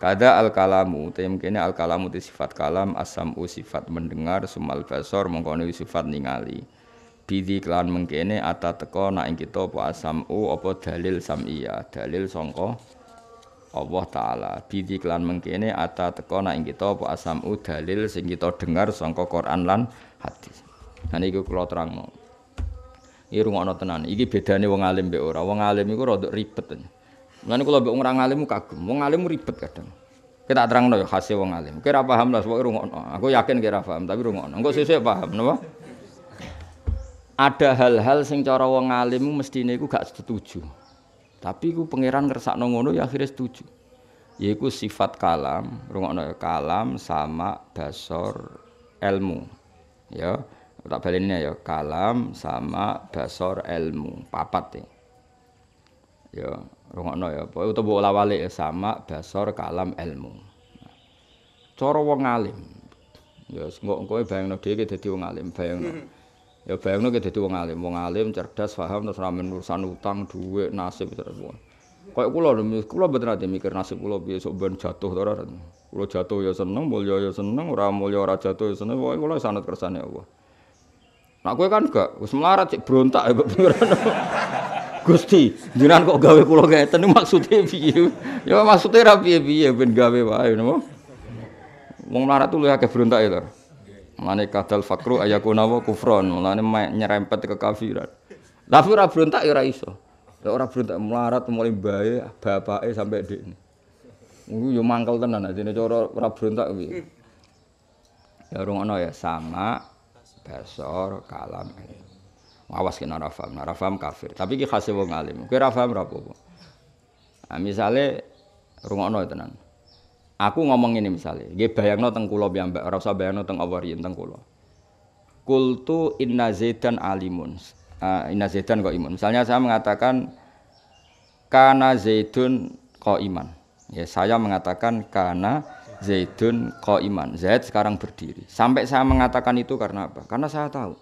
Kada al kalamu, kene al kalamu itu sifat kalam, asamu sifat mendengar, sumal basor mengkono sifat ningali. Bidi kelan mengkene ata teko nak ing kita apa asamu apa dalil samia, dalil songko Allah taala bidi klan mengkini ata teko nak ing kita apa asamu dalil sing kita dengar sangka Quran lan hadis. Nah terang mau. terangno. rumah rungokno tenan. Iki bedane wong alim mbek ora. Wong alim iku rada ribet. Mulane kula mbek ora alim kagum. Wong alim ribet kadang. Kita terang ya hasil wong alim. Kira paham lah pokoke rungokno. Aku yakin kira paham tapi rungokno. Engko sesuk ya paham napa? Ada hal-hal sing cara wong alim mestine iku gak setuju. Tapi ku pangeran ngersak nongono ya akhirnya setuju. Yaitu sifat kalam, rungokno kalam sama basor ilmu. Ya, tak balinnya ya kalam sama basor ilmu, ya, ya, papat ya. Ya, rungokno ya, utawa mbok ya sama basor kalam ilmu. Nah, wong alim. Ya, engko kowe bayangno dhewe dadi wong alim, bayangno. Hmm. Ya bayangno ke dadi wong alim, wong alim cerdas, paham terus ramen urusan utang, duit, nasib terus. Kayak kula kula mboten ate mikir nasib kula piye sok ben jatuh to ora. Kula jatuh ya seneng, mulya ya seneng, ora mulya ora jatuh ya seneng. Pokoke kula sanad kersane Allah. Nah kowe kan gak wis melarat cek brontak ya pengiran. Gusti, jenengan kok gawe kula ngeten maksudnya piye? Ya maksudnya ra piye-piye ben gawe wae napa? Wong melarat tuh lu akeh brontak ya lho. Mulane kadal fakru ayakuna wa kufron, mulane nyerempet kekafiran. Tapi ora brontak ya ora iso. Lah ora brontak melarat mulai bae bapake sampe dekne. Iku yo mangkel tenan ajene cara ora brontak piye. Ya rungono ya sama basor kalam. Eh. Awas kena rafam, rafam kafir. Tapi ki khase wong alim. Kowe rafam paham ora apa-apa. Nah, misale ya tenan. Aku ngomong ini misalnya, gue bayang teng kulo biang ora usah bayangno teng Allah riyen teng kula. Kultu inna Zaidan alimun. Uh, inna Zaidan kok imun. Misalnya saya mengatakan karena Zaidun kok iman. Ya, saya mengatakan karena Zaidun kok iman. Zaid sekarang berdiri. Sampai saya mengatakan itu karena apa? Karena saya tahu.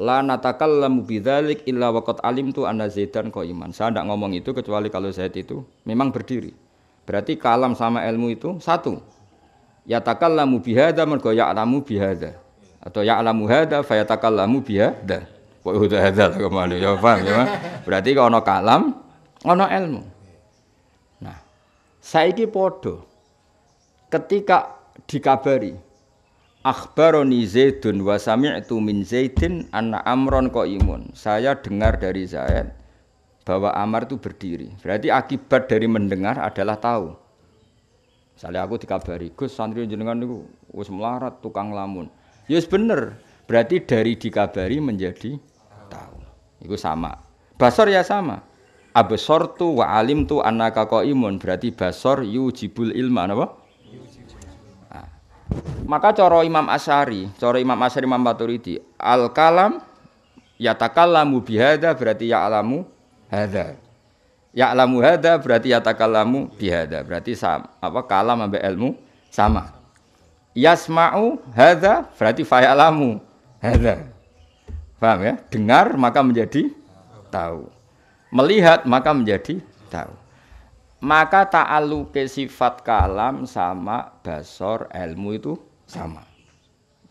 La la mubidalik illa alim tu anna Zaidan kok iman. Saya tidak ngomong itu kecuali kalau Zaid itu memang berdiri. Berarti kalam sama ilmu itu satu. Ya takallamu bihada mergo ya'lamu bihada. Atau ya'lamu hada fa yatakallamu bihada. Wa huda hada kemana ya paham ya. Berarti kalau ono kalam, ono ilmu. Nah, saiki podo. Ketika dikabari Akhbaroni Zaidun wa sami'tu min Zaidin anna amron qaimun. Saya dengar dari Zaid bahwa amar itu berdiri. Berarti akibat dari mendengar adalah tahu. Misalnya aku dikabari, Gus santri jenengan itu wis melarat tukang lamun. Ya yes, benar Berarti dari dikabari menjadi tahu. Itu sama. Basor ya sama. Abesor tu wa alim tu kau imun. Berarti basor yujibul ilma, apa? Nah. Maka coro Imam Asyari, coro Imam Asyari Imam Maturidi, al kalam ya takalamu bihada berarti ya alamu Hada, ya alamu hada berarti ya takalamu bihada Berarti sama apa kalam ambek ilmu sama. Yasma'u hada berarti fayalamu hada. Paham ya? Dengar maka menjadi tahu. Melihat maka menjadi tahu. Maka ke sifat kalam sama basor ilmu itu sama.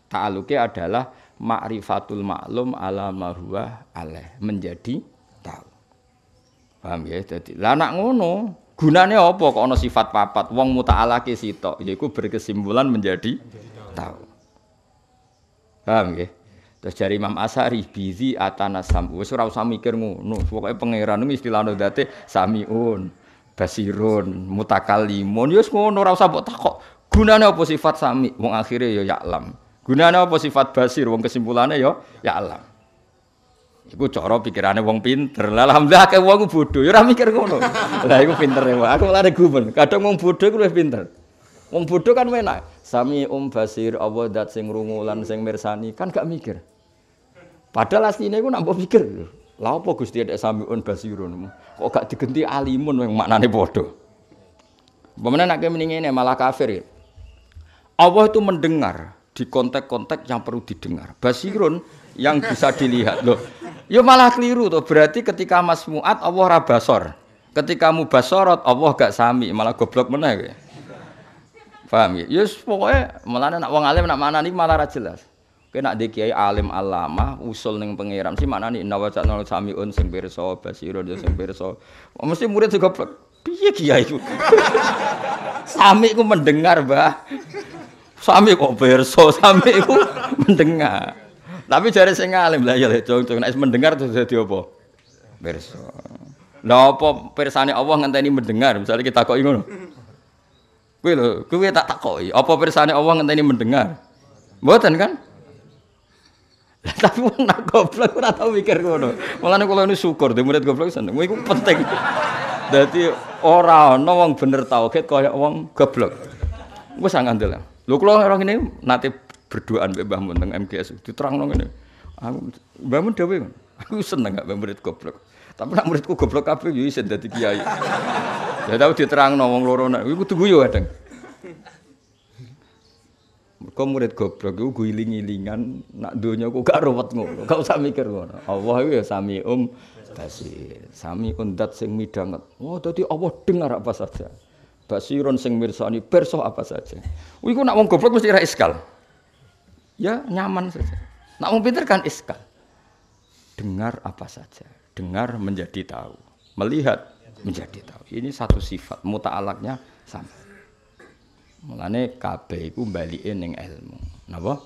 Ta'aluke adalah ma'rifatul maklum ala maruah alaih. Menjadi Paham ya? Jadi, lah nak ngono, gunane apa kok ana sifat papat? Wong muta'alake sitok, yaiku berkesimpulan menjadi tahu. Paham ya? Terus cari Imam Asari bizi atana samu. Wis ora usah mikir ngono. Pokoke pangeran niku istilahno date samiun, basirun, mutakalimun. Ya wis ngono ora usah takok. Gunane apa sifat sami? Wong yo ya ya'lam. Gunane apa sifat basir? Wong yo ya ya'lam. Iku cara pikirane wong pinter. Lah alhamdulillah akeh wong bodho ya ora mikir ngono. Lah iku pintere ya, wae. Aku lare gumen. Kadang wong bodho iku luwih pinter. Wong bodho kan enak. Sami um basir Allah dat sing rungu lan sing mirsani kan gak mikir. Padahal aslinya iku nampak mikir. Lah apa Gusti ada um basirun? Kok gak digenti alimun yang maknane bodho. Pemenang nak ini malah kafir ya. Allah itu mendengar di kontak-kontak yang perlu didengar. Basirun yang bisa dilihat loh. Yo ya malah keliru tuh. Berarti ketika Mas Muat Allah rabasor. Ketika Mu mubasorot Allah gak sami, malah goblok mana ya. Paham ya? Yes, ya pokoknya malah nak wong alim nak mana nih malah ra jelas. Kena di kiai alim alama usul neng pangeran si mana nih nawaca nol samiun sing pirsa basirun ya sing pirsa. Mesti murid juga piye kiai iku. sami ku mendengar, bah, Sami kok pirsa, sami ku mendengar. Tapi jare sing alim lah ya cung-cung nek mendengar terus dadi apa? Pirsa. Lah apa pirsane Allah ngenteni mendengar? Misalnya kita kok ngono. Kuwi lho, kuwi tak takoki, apa pirsane Allah ngenteni mendengar? Mboten kan? Lah tapi wong nak goblok ora tau mikir ngono. Mulane kula ini syukur di murid goblok seneng. Kuwi penting. Dadi ora ana wong bener tauhid kaya wong goblok. Wis ngandel. Lho kula ora ngene nate berduaan Mbak Mun teng MGS diterangno ngene. Aku Mbah Mun dhewe. Aku seneng gak murid goblok. Tapi nak muridku goblok kabeh yo ya isin dadi kiai. Ya tau diterangno wong loro nak iku kudu guyu kadang. kok murid goblok iku guling lingan, nak dunia kok gak ruwet ngono. kau usah mikir ngono. Allah ya sami um basir. Sami undat sing midanget. Oh tadi Allah dengar apa saja. basiron sing mirsani perso apa saja. Iku nak wong goblok mesti ra iskal ya nyaman saja. Nak mau pinter kan iskan. Dengar apa saja, dengar menjadi tahu, melihat menjadi tahu. Ini satu sifat muta'alaknya sama. Mulane kabeh iku balike ning ilmu. Napa?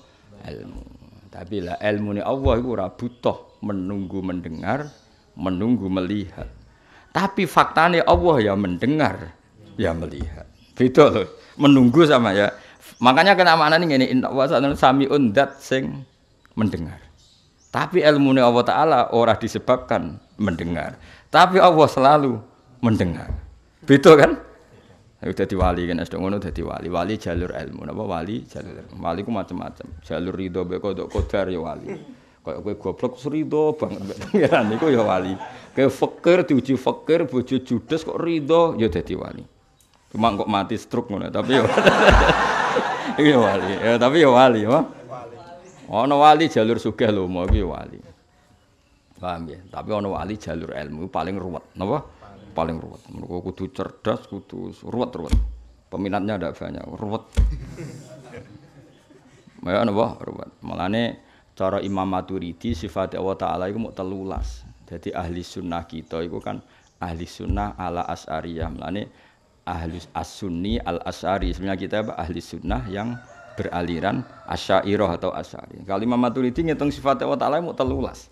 Ilmu. Tapi lah ilmu ni Allah iku ora butuh menunggu mendengar, menunggu melihat. Tapi faktanya Allah ya mendengar, ya melihat. Beda loh. Menunggu sama ya Makanya kena nih ini inna wa sami undat sing mendengar. Tapi ilmu Allah Ta'ala ora disebabkan mendengar. Tapi Allah selalu mendengar. Betul kan? Udah diwali kan, sudah ngono udah diwali. Wali jalur ilmu, napa wali jalur ilmu. Wali ku macam-macam. Jalur ridho beko dok kodar ya wali. Kayak gue goblok serido banget pengiran kau ya wali. Kayak fakir diuji fakir bojo judes kok ridho ya dadi wali. Cuma kok mati stroke ngono tapi ya. Iki iya, wali. Ya tapi ya wali, ya. Ana wali jalur sugih lho, mau iki ya wali. Paham ya? Tapi ana wali jalur ilmu paling ruwet, napa? Paling ruwet. Mergo kudu cerdas, kudu ruwet-ruwet. Peminatnya ada banyak, ruwet. Ya napa? Ruwet. Malane cara Imam Maturidi sifat Allah Ta'ala itu mau telulas. Jadi ahli sunnah kita itu kan ahli sunnah ala as'ariyah. ini ahli as-sunni al-asari. Sebenarnya kita apa? ahli sunnah yang beraliran asyairah atau asari. Kalau Imam Maturidi ngitung sifat Allah Ta'ala mau telulas.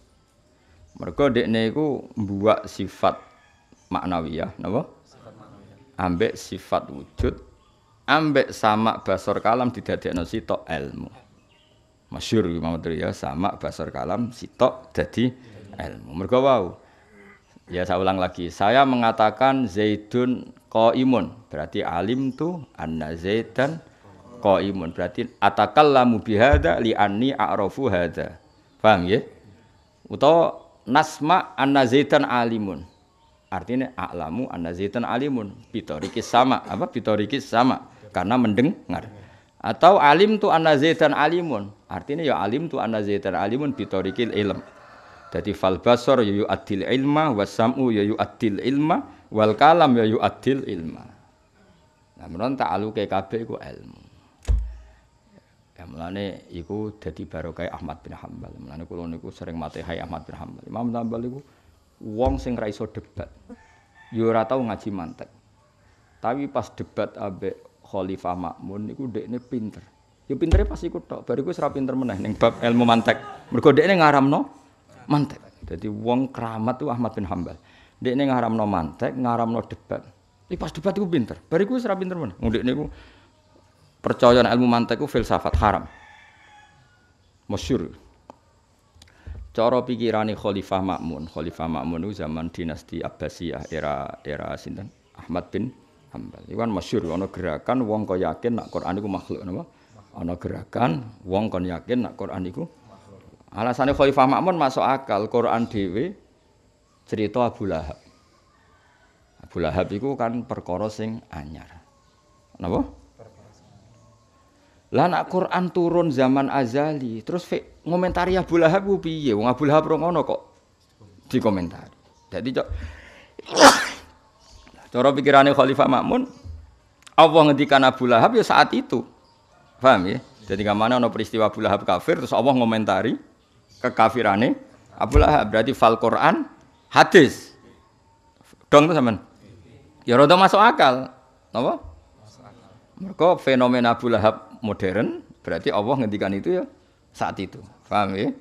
Mereka dekneku itu buat sifat maknawiyah. Kenapa? Ambek sifat wujud. Ambek sama basar kalam didadekno tok ilmu. Masyur Imam Maturidi ya. Sama basar kalam sitok jadi ilmu. Mereka wow. Ya saya ulang lagi. Saya mengatakan Zaidun imun Berarti alim tu anna Zaidan imun Berarti atakallamu bihada li anni a'rafu hada. Paham ya? Atau nasma anna Zaidan alimun. Artinya a'lamu anna Zaidan alimun. Pitorikis sama. Apa pitorikis sama? Karena mendengar. Atau alim tu anna Zaidan alimun. Artinya ya alim tu anna Zaidan alimun pitorikil ilm. Jadi fal basar ya yu adil ilma wasamu yu ya ilma wal kalam ya yu adil ilma nah menon ta'alu KKB iku ilmu ya mulane iku dadi barokah Ahmad bin Hambal mulane kula niku sering hai Ahmad bin Hambal Imam Hambal iku wong sing ra iso debat yo ya, ora tau ngaji mantek tapi pas debat ambek Khalifah Makmun iku dekne pinter yo ya, pintere pas iku tok bariku wis ra pinter meneh ning bab ilmu mantek mergo dekne ngaramno mantek jadi wong keramat tuh Ahmad bin Hambal ini ngaram no mantek, ngaram no debat. Ini pas debat itu pinter. Bariku wis serap pinter mudik ini iku percaya ilmu mantek iku filsafat haram. Masyur. Cara pikirani Khalifah makmun Khalifah makmun itu zaman dinasti Abbasiyah era era sinten? Ahmad bin Hambal. Iwan masyur. Ono gerakan wong kau yakin nak Quran itu makhluk nama. Ono gerakan wong kau yakin nak Quran itu. Alasannya Khalifah makmun masuk akal Quran dewi cerita Abu Lahab. Abu Lahab itu kan perkara sing anyar. Napa? Lah nak Quran turun zaman azali, terus fik, ngomentari Abu Lahab ku piye? Wong Abu Lahab ngono kok komentar. Jadi cok Cara pikirannya Khalifah Makmun, Allah ngendikan Abu Lahab ya saat itu. Paham ya? Jadi kemana ada peristiwa Abu Lahab kafir, terus Allah ngomentari kekafirannya Abu Lahab. Berarti fal Quran hadis. Dong tuh zaman, Ya rada masuk akal. Napa? Mereka fenomena Abu Lahab modern, berarti Allah ngendikan itu ya saat itu. Paham ya?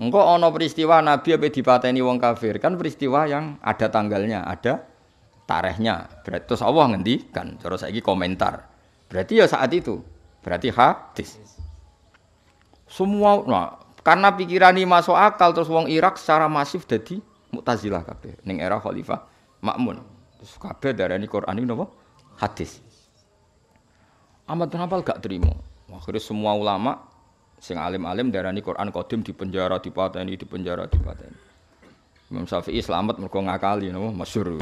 Engkau ono peristiwa Nabi apa dipateni wong kafir, kan peristiwa yang ada tanggalnya, ada tarehnya. Berarti terus Allah ngendikan, terus lagi komentar. Berarti ya saat itu. Berarti hadis. Semua nah, karena pikiran ini masuk akal terus wong Irak secara masif jadi Mu'tazilah kabeh ning era Khalifah makmun, Terus kabeh darani Quran iki napa? Hadis. Ahmad bin Hanbal gak terima. Akhirnya semua ulama sing alim-alim darani Quran kodim di penjara di pateni di penjara di pateni. Imam Syafi'i selamat mergo ngakali napa masyhur.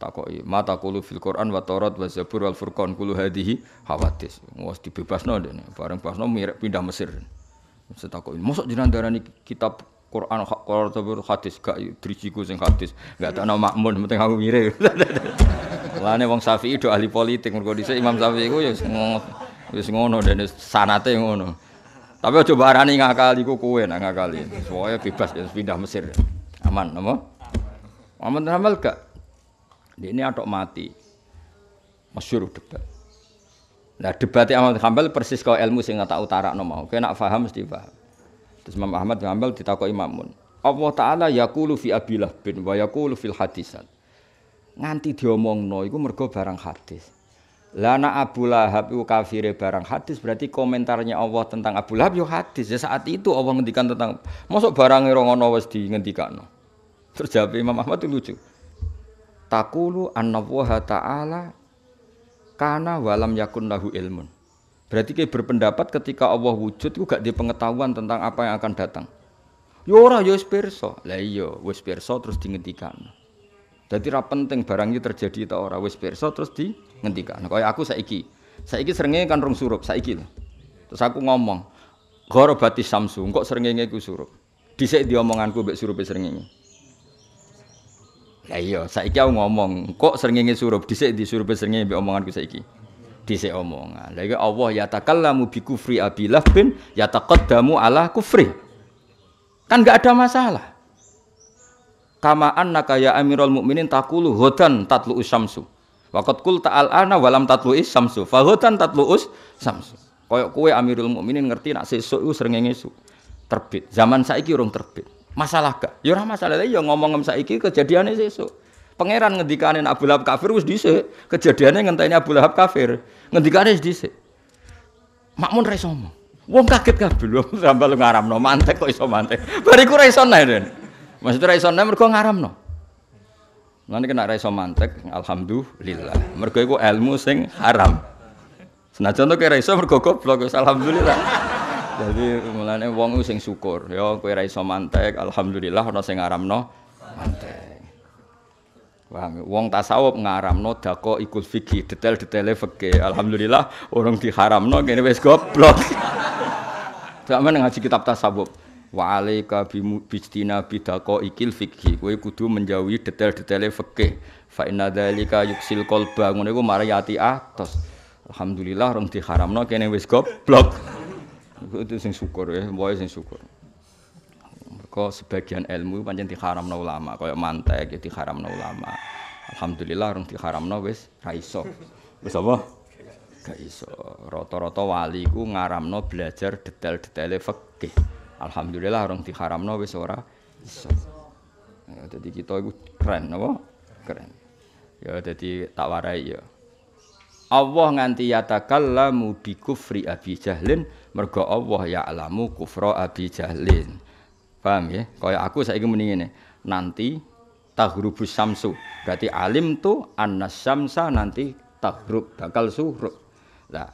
Takoki mata kulu fil Quran wa Taurat wa Zabur wal Furqan kulu hadihi hawadis. Wes dibebasno dene. Bareng basno mirip pindah Mesir. Setakoki mosok jenengan darani kitab Quran hak tabur hadis gak driciku sing hadis. gak tak ana makmun penting aku Lah, nih wong Safi itu ahli politik mergo dhisik Imam Syafi'i ku ya wis ngono dene sanate ngono. Tapi aja barani ngakali ku kowe nak ngakali. soalnya bebas ya pindah Mesir. Aman apa? Aman amal gak? Ini atok mati. Masyur debat. Nah debatnya Amal Hambal persis kau ilmu sing tak utara no mau. Kena nak faham mesti faham. Terus Imam Ahmad bin ditakok Imamun. Allah Ta'ala yakulu fi abilah bin wa yakulu fil hadisan. Nganti no, itu mergo barang hadis. Lana Abu Lahab itu kafire barang hadis berarti komentarnya Allah tentang Abu Lahab yo hadis ya saat itu Allah ngendikan tentang masuk barang ora ono wis dingendikano. Terjawab Imam Ahmad itu lucu. Takulu anna Allah Ta'ala karena walam yakun lahu ilmun. Berarti kayak berpendapat ketika Allah wujud itu gak di pengetahuan tentang apa yang akan datang. Yo ya ora yo ya wis Lah iya, wis pirsa terus dihentikan. Jadi ra penting barangnya terjadi atau ora wis pirsa terus dihentikan. Kaya aku saiki. Saiki serenge kan rung surup saiki. lah. Terus aku ngomong, batis samsu, kok serenge aku surup?" di Dhisik diomonganku mbek surupe serenge. Lah iya, saiki aku ngomong, kok srengenge surup dhisik di surupe srengenge mbek omonganku saiki di omongan. lagi, Allah ya takallamu bi kufri abilah bin ya taqaddamu ala kufri. Kan enggak ada masalah. Kama annaka ya amirul mukminin takulu hodan tatlu ushamsu. Waqat kul ta'al ana walam tatlu ushamsu. Fa tatlu us samsu. Koyok kue amirul mukminin ngerti nak sesuk iku srengenge esuk. Terbit. Zaman saiki urung terbit. Masalah gak? Ya masalah lagi Ya ngomong saiki kejadiane sesuk pangeran ngendikane Abu Lahab kafir wis dhisik. Kejadiane ngenteni Abu Lahab kafir. Ngendikane wis dhisik. Makmun ra iso Wong kaget kabeh lho sambal ngaramno mantek kok iso mantek. Bariku ra iso nae. raison ra iso nae mergo ngaramno. Nanti kena ra iso mantek, alhamdulillah. Mergo iku ilmu sing haram. Senajan to kira iso mergo goblok, alhamdulillah. Jadi mulane wong sing syukur, ya kowe ra mantek, alhamdulillah ana sing ngaramno mantek. Paham? Ya? Wong tasawuf ngaramno dako ikul fikih, detail-detailnya fikih. Alhamdulillah orang diharamno kene wes goblok. mana ngaji kitab tasawuf. Wa alaika bistina bidako ikil fikih. Kue kudu menjauhi detail-detailnya fikih. Fa inna dzalika yuksil qalba. Ngono iku mari ati Alhamdulillah orang diharamno kene wes goblok. Itu sing syukur ya, boy sing syukur. Mergo sebagian ilmu pancen diharamno ulama, kaya mantek ya diharamno ulama. Alhamdulillah orang diharamno wis ra iso. Wis apa? Gak iso. Rata-rata wali ku ngaramno belajar detail detail fikih. Alhamdulillah orang diharamno wis ora iso. Ya, jadi kita itu keren apa? Keren. Ya jadi tak warai ya. Allah nganti yatakallamu bi kufri Abi Jahlin mergo Allah ya'lamu kufra Abi Jahlin. Paham ya? Kaya aku saiki muni ngene. Nanti tahrubus samsu. Berarti alim tu annas samsa nanti tahrub bakal atakal Lah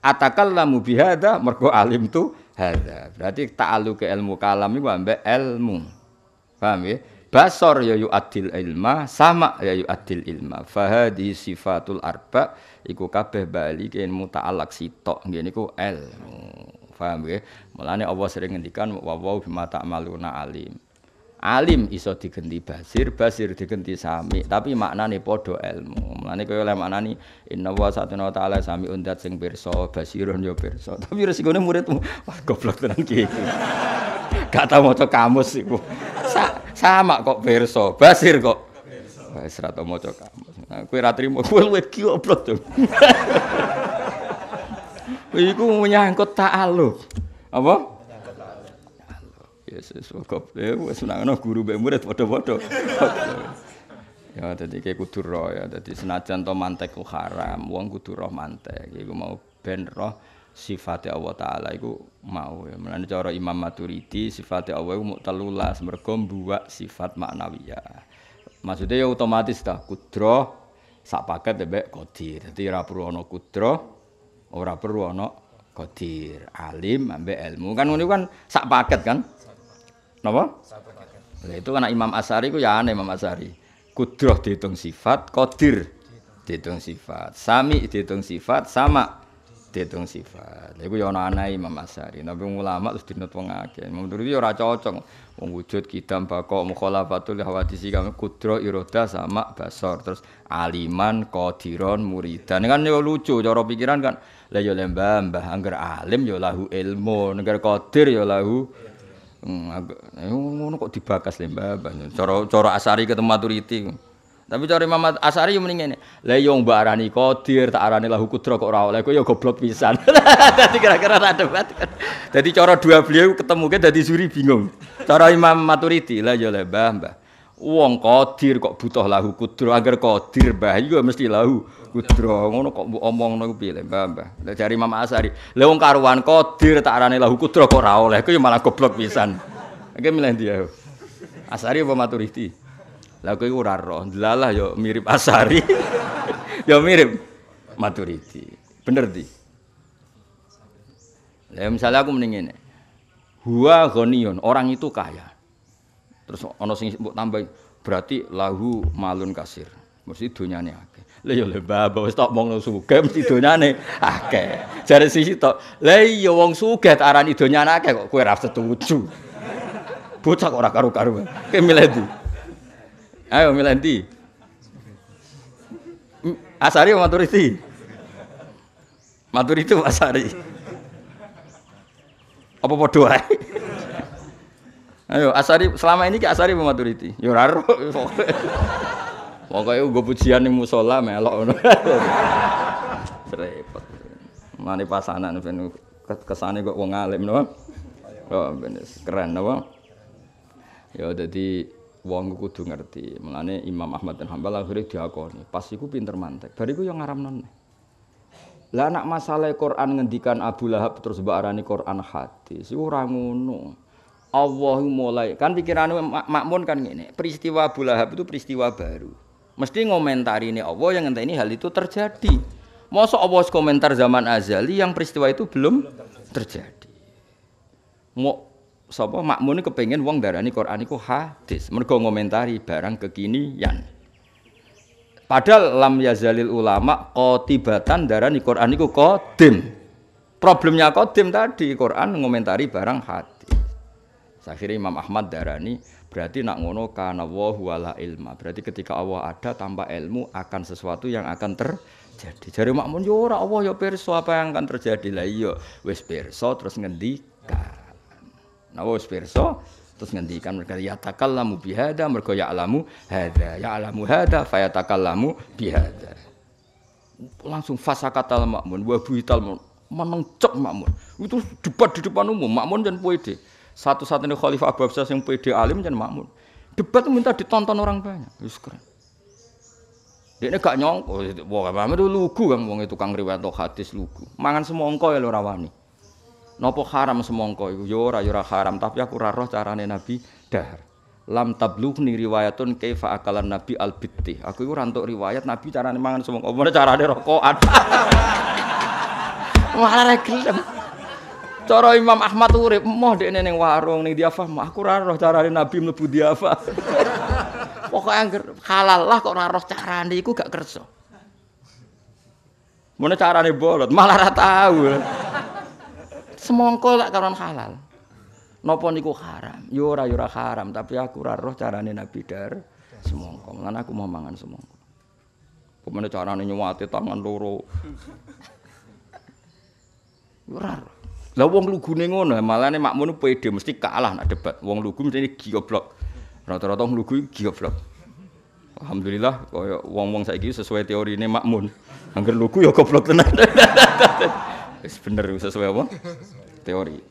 atakallamu bihada mergo alim tu hada Berarti ta'alu ke ilmu kalam iku ambek ilmu. Paham ya? Basor ya adil ilma, sama ya adil ilma. Fahadi sifatul arba iku kabeh bali ke ilmu ta'alak sitok. Ngene iku ilmu. Faham ya? Mulane Allah sering ngendikan wa wa bima na alim. Alim iso diganti basir, basir diganti sami, tapi maknane podo ilmu. Mulane kaya oleh maknane inna wa satuna ta'ala sami undat sing birso basirun yo ya pirsa. Tapi resikone muridmu wah goblok tenan ki iki. Gak kamus iku. Sa sama kok birso basir kok. Wis ra tau kamus. Nah, ratri ra trimo, kowe luwih goblok to. Iku menyangkut ta'aluf. Apa? Yesus wakop ya wis nang guru mbek murid padha-padha. ya tadi kayak kudu roh ya dadi senajan to mantek ku haram wong kudu roh mantek iku mau ben roh sifate Allah taala iku mau ya menane cara Imam Maturidi sifatnya Allah iku mau telulas mergo mbuak sifat ya Maksudnya ya otomatis dah kutro, sak paket ya mbek qadir. Dadi ora kutro. Ora perlu ana qadir, alim ambek ilmu. Kan ngono kan sak paket kan? Napa? Sak paket. Lah itu anak Imam Asari ku ya aneh Imam Asari. Kudroh dihitung sifat, qadir dihitung sifat, sami dihitung sifat, sama dihitung sifat. Nah, iku ya ana aneh Imam Asy'ari, tapi ulama terus dinut wong akeh. Menurut ya ora cocok wong wujud kidam bakok mukhalafatul hawadisi kami kudro iroda sama basor terus aliman qadiron muridan. Kan yo ya lucu cara pikiran kan. Lah ya lembah mbah angger alim yo, ya lahu ilmu, negara qadir yo ya lahu hmm, nah, ngono kok dibakas lembah. Cara cara Asy'ari ketemu maturiti. Tapi cari Imam Asari yang mending ini. Lah yo iya, mbak tak arani lah kudra kok ora leku Kok yo goblok pisan. Tadi kira-kira ra debat. Jadi cara dua beliau ketemu kan dadi juri bingung. Cara Imam Maturidi, lah yo iya, lebah, Mbah. Wong qadir kok butuh lahu kudra, agar qadir mbah yo iya, mesti lahu kudra. Ngono kok bu omong ku piye, Mbah, Mbah. Lah Imam Asari, leung karuan qadir tak arani lahu kudra kok ora leku Kok yo malah goblok pisan. Oke milih dia. Asari apa Maturidi? lagu kowe ora roh, delalah yo mirip Asari. yo mirip maturiti, Bener di. Lah misalnya aku mendingin, ini. Huwa orang itu kaya. Terus ono sing mbok tambah berarti lahu malun kasir. Mesti donyane akeh. Lah le bawa wis tok mong sugih mesti donyane akeh. Jare sisi tok. Lah iya wong aran itu donyane akeh kok kue rafset setuju. Bocah kok orang karu-karu, Kemile ndi? Ayo milenti, Asari mau maturiti, Maturiti atau Asari? Apa padha eh? Ayo Asari selama ini ke Asari mau maturiti, Ya mau ro. Pokoke pujian nih musola melok ngono. Repot. Mane pasanan ben kesane kok wong alim no. Oh, keren apa? Ya jadi Wong kudu ngerti. Mulane Imam Ahmad bin Hambal akhirnya diakoni. Pas iku pinter mantek. Bariku yang ngaramnon. Lah nak masalah Quran ngendikan Abu Lahab terus mbok arani Quran hadis. Iku ora ngono. Allah mulai kan pikiranmu makmun kan ngene. Peristiwa Abu Lahab itu peristiwa baru. Mesti ngomentari ini Allah yang ngenteni hal itu terjadi. Masa Allah komentar zaman azali yang peristiwa itu belum terjadi. Mau sapa makmune kepengin wong darani Quran iku hadis. Mergo ngomentari barang kekinian. Padahal lam yazalil ulama qatibatan darani Quran iku qadim. Problemnya qadim tadi Quran ngomentari barang hadis. Akhirnya Imam Ahmad darani berarti nak ngono kana wa wala ilma. Berarti ketika Allah ada tanpa ilmu akan sesuatu yang akan terjadi. Cari makmun yo ya ora Allah yo ya pirsa apa yang akan terjadi. Lah iya wis perso terus ngendika. Nah wis pirsa terus ngendikan mereka ya takallamu bihada mergo ya alamu hada ya alamu hada fa ya takallamu bihada. Langsung fasakatal makmun wa buital menengcep makmun. Itu debat di depan umum makmun dan pede. Satu-satunya khalifah Abu Hafsah yang pede alim dan makmun. Debat minta ditonton orang banyak. Wis keren. Dia ini gak nyongko, wah Muhammad itu lugu kan, wong itu kang riwayat hadis lugu. Mangan semua semongko ya lo rawani. Nopo haram semongko iku yo ya ora yo ya haram, tapi aku ora roh carane Nabi dahar. Lam tabluh nih riwayatun kaifa akalan Nabi al bitti. Aku iku ora riwayat Nabi carane mangan semongko. Mana carane rokokan. Malah ra gelem. Cara Imam Ahmad urip, moh dekne ning warung ning diafah, aku ora roh carane Nabi mlebu diafah. Pokoke angger halal lah kok ora roh carane iku gak kerso. Mana carane bolot, malah ra tau semongko tak kawan halal. Nopo niku haram? Yura ya yura ya haram, tapi aku raro roh carane Nabi dar semongko. Lan aku mau mangan semongko. Kemana carane nyuwati tangan loro. Ya ora. Lah wong lugune ngono, nih makmunu pede mesti kalah nak debat. Wong lugu mesti goblok. Rata-rata wong lugu goblok. Alhamdulillah kaya wong-wong gitu sesuai teori ini makmun. Angger lugu ya goblok tenan. Wis bener sesuai apa? Teori.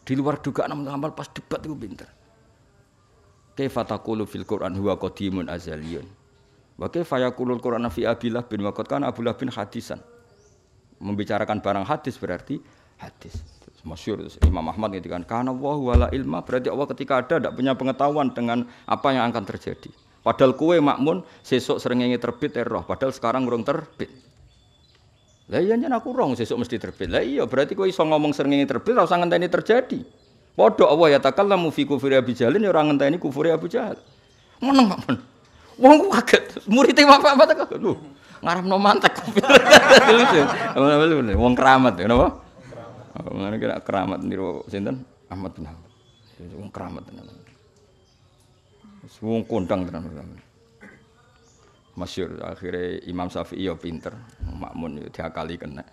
Di luar dugaan namun amal pas debat itu pinter. Kefatakulu fil Qur'an huwa qadimun azaliyun. Wa kaifa Qur'an fi Abilah bin waqad kan Abulah bin hadisan. Membicarakan barang hadis berarti hadis. Masyur Imam Ahmad kan karena Allah wala ilma berarti Allah ketika ada tidak punya pengetahuan dengan apa yang akan terjadi. Padahal kue makmun sesok seringnya terbit erroh. Padahal sekarang ngurung terbit. Lah iya nyen aku rong sesuk mesti terbit. Lah iya berarti kowe iso ngomong srengenge terbit ora usah ngenteni terjadi. Padha Allah ya takallamu fi kufri Abi Jalin ya ora ngenteni kufure Abu Jahal. Meneng kok men. Wong ku kaget. Muridé bapak apa tak lho. Ngarepno mantek. Wong keramat ya napa? Keramat. kira keramat niru sinten? Ahmad bin Hanbal. Wong keramat tenan. Wong kondang tenan masyur akhirnya Imam Syafi'i ya pinter makmun ya kali kena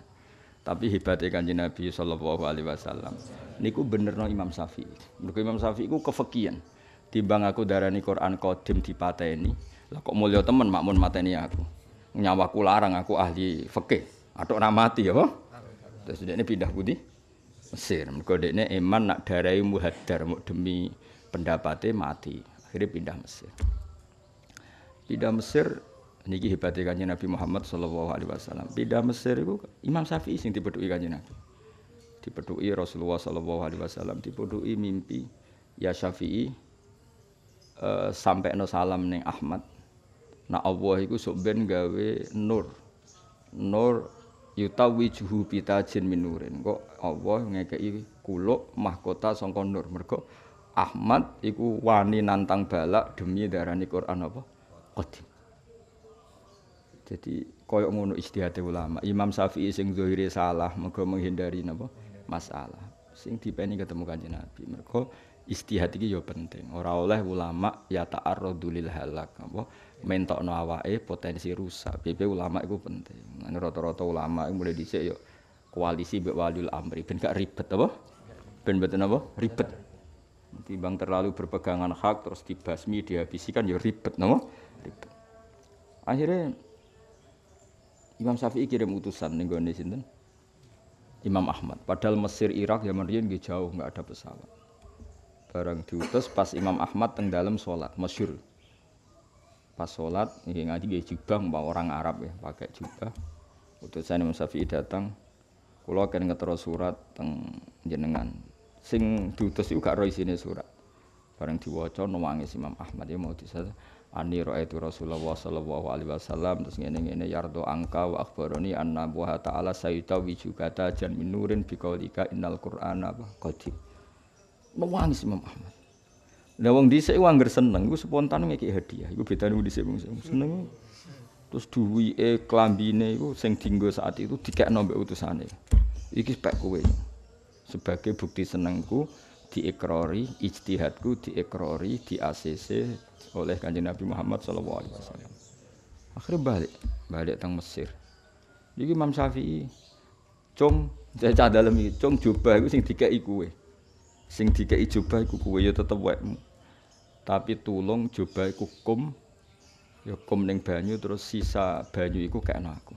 tapi hebatnya kanjeng Nabi Shallallahu Alaihi Wasallam niku bener no Imam Syafi'i mereka Imam Syafi'i ku kefekian timbang aku darani Quran kodim di pateni lah kok mulia temen makmun mateni aku nyawaku larang aku ahli fekih atau orang mati ya apa? terus dia pindah putih Mesir mereka dia eman nak darai muhadar demi pendapatnya mati akhirnya pindah Mesir pindah Mesir Niki hebatnya kanjeng Nabi Muhammad Sallallahu Alaihi Wasallam. Pindah Mesir itu Imam Syafi'i sing dipedui kanjeng Nabi. Dipedui Rasulullah Sallallahu Alaihi Wasallam. Dipedui mimpi ya Syafi'i uh, eh, sampai no salam neng Ahmad. Nah Allah itu soben gawe nur. Nur yutawi juhu pitajin minurin. Kok Allah ngekei kuluk mahkota songkon nur. Mergo Ahmad iku wani nantang balak demi darani Quran apa? Qadim. Jadi koyok ngono istihate ulama. Imam Syafi'i sing zahire salah, mergo menghindari napa? Masalah. Sing dipeni ketemu Kanjeng Nabi. Mergo istihad iki ya penting. Ora oleh ulama ya ta'arradu lil halak apa mentokno awake potensi rusak. BP ulama iku penting. Nah, rata-rata ulama mulai dhisik ya koalisi mbek waliul amri ben gak ribet apa? Ben mboten apa? Ribet. Timbang terlalu berpegangan hak terus dibasmi dihabisi kan ya ribet napa? Ribet. Akhirnya Imam Syafi'i kirim utusan nih gue sinten Imam Ahmad. Padahal Mesir, Irak, zaman riyen gak jauh nggak ada pesawat. Barang diutus pas Imam Ahmad teng dalam sholat mesir Pas sholat nih ngaji nggih jubah mbak orang Arab ya pakai jubah. Utusan Imam Syafi'i datang. Kulo akan ngetero surat teng jenengan. Sing diutus juga roy sini surat. Barang diwaca nangis Imam Ahmad ya mau disatu. Ani itu Rasulullah sallallahu alaihi wasallam terus ngene-ngene yardo angka wa akhbaroni anna wa ta'ala sayyidawi juga tajan minurin biqaulika innal apa wa qadim. Mewangis Imam Ahmad. Lah wong dhisik wong seneng Gue spontan ngeki hadiah. Gue bedane wong dhisik wong seneng. Terus e klambine iku sing dienggo saat itu dikekno mbek utusane. Iki spek kowe. Sebagai bukti senengku diekrori, ijtihadku diekrori, di ACC, oleh kanjeng Nabi Muhammad saw. Akhirnya balik, balik tang Mesir. Jadi Imam Syafi'i cung saya cah dalam ini, cung jubah itu sing tiga kuwe. Sing tiga jubah iku kuwe ya tetap wet, Tapi tulung jubah iku kum ya kum neng banyu terus sisa banyu iku kayak aku.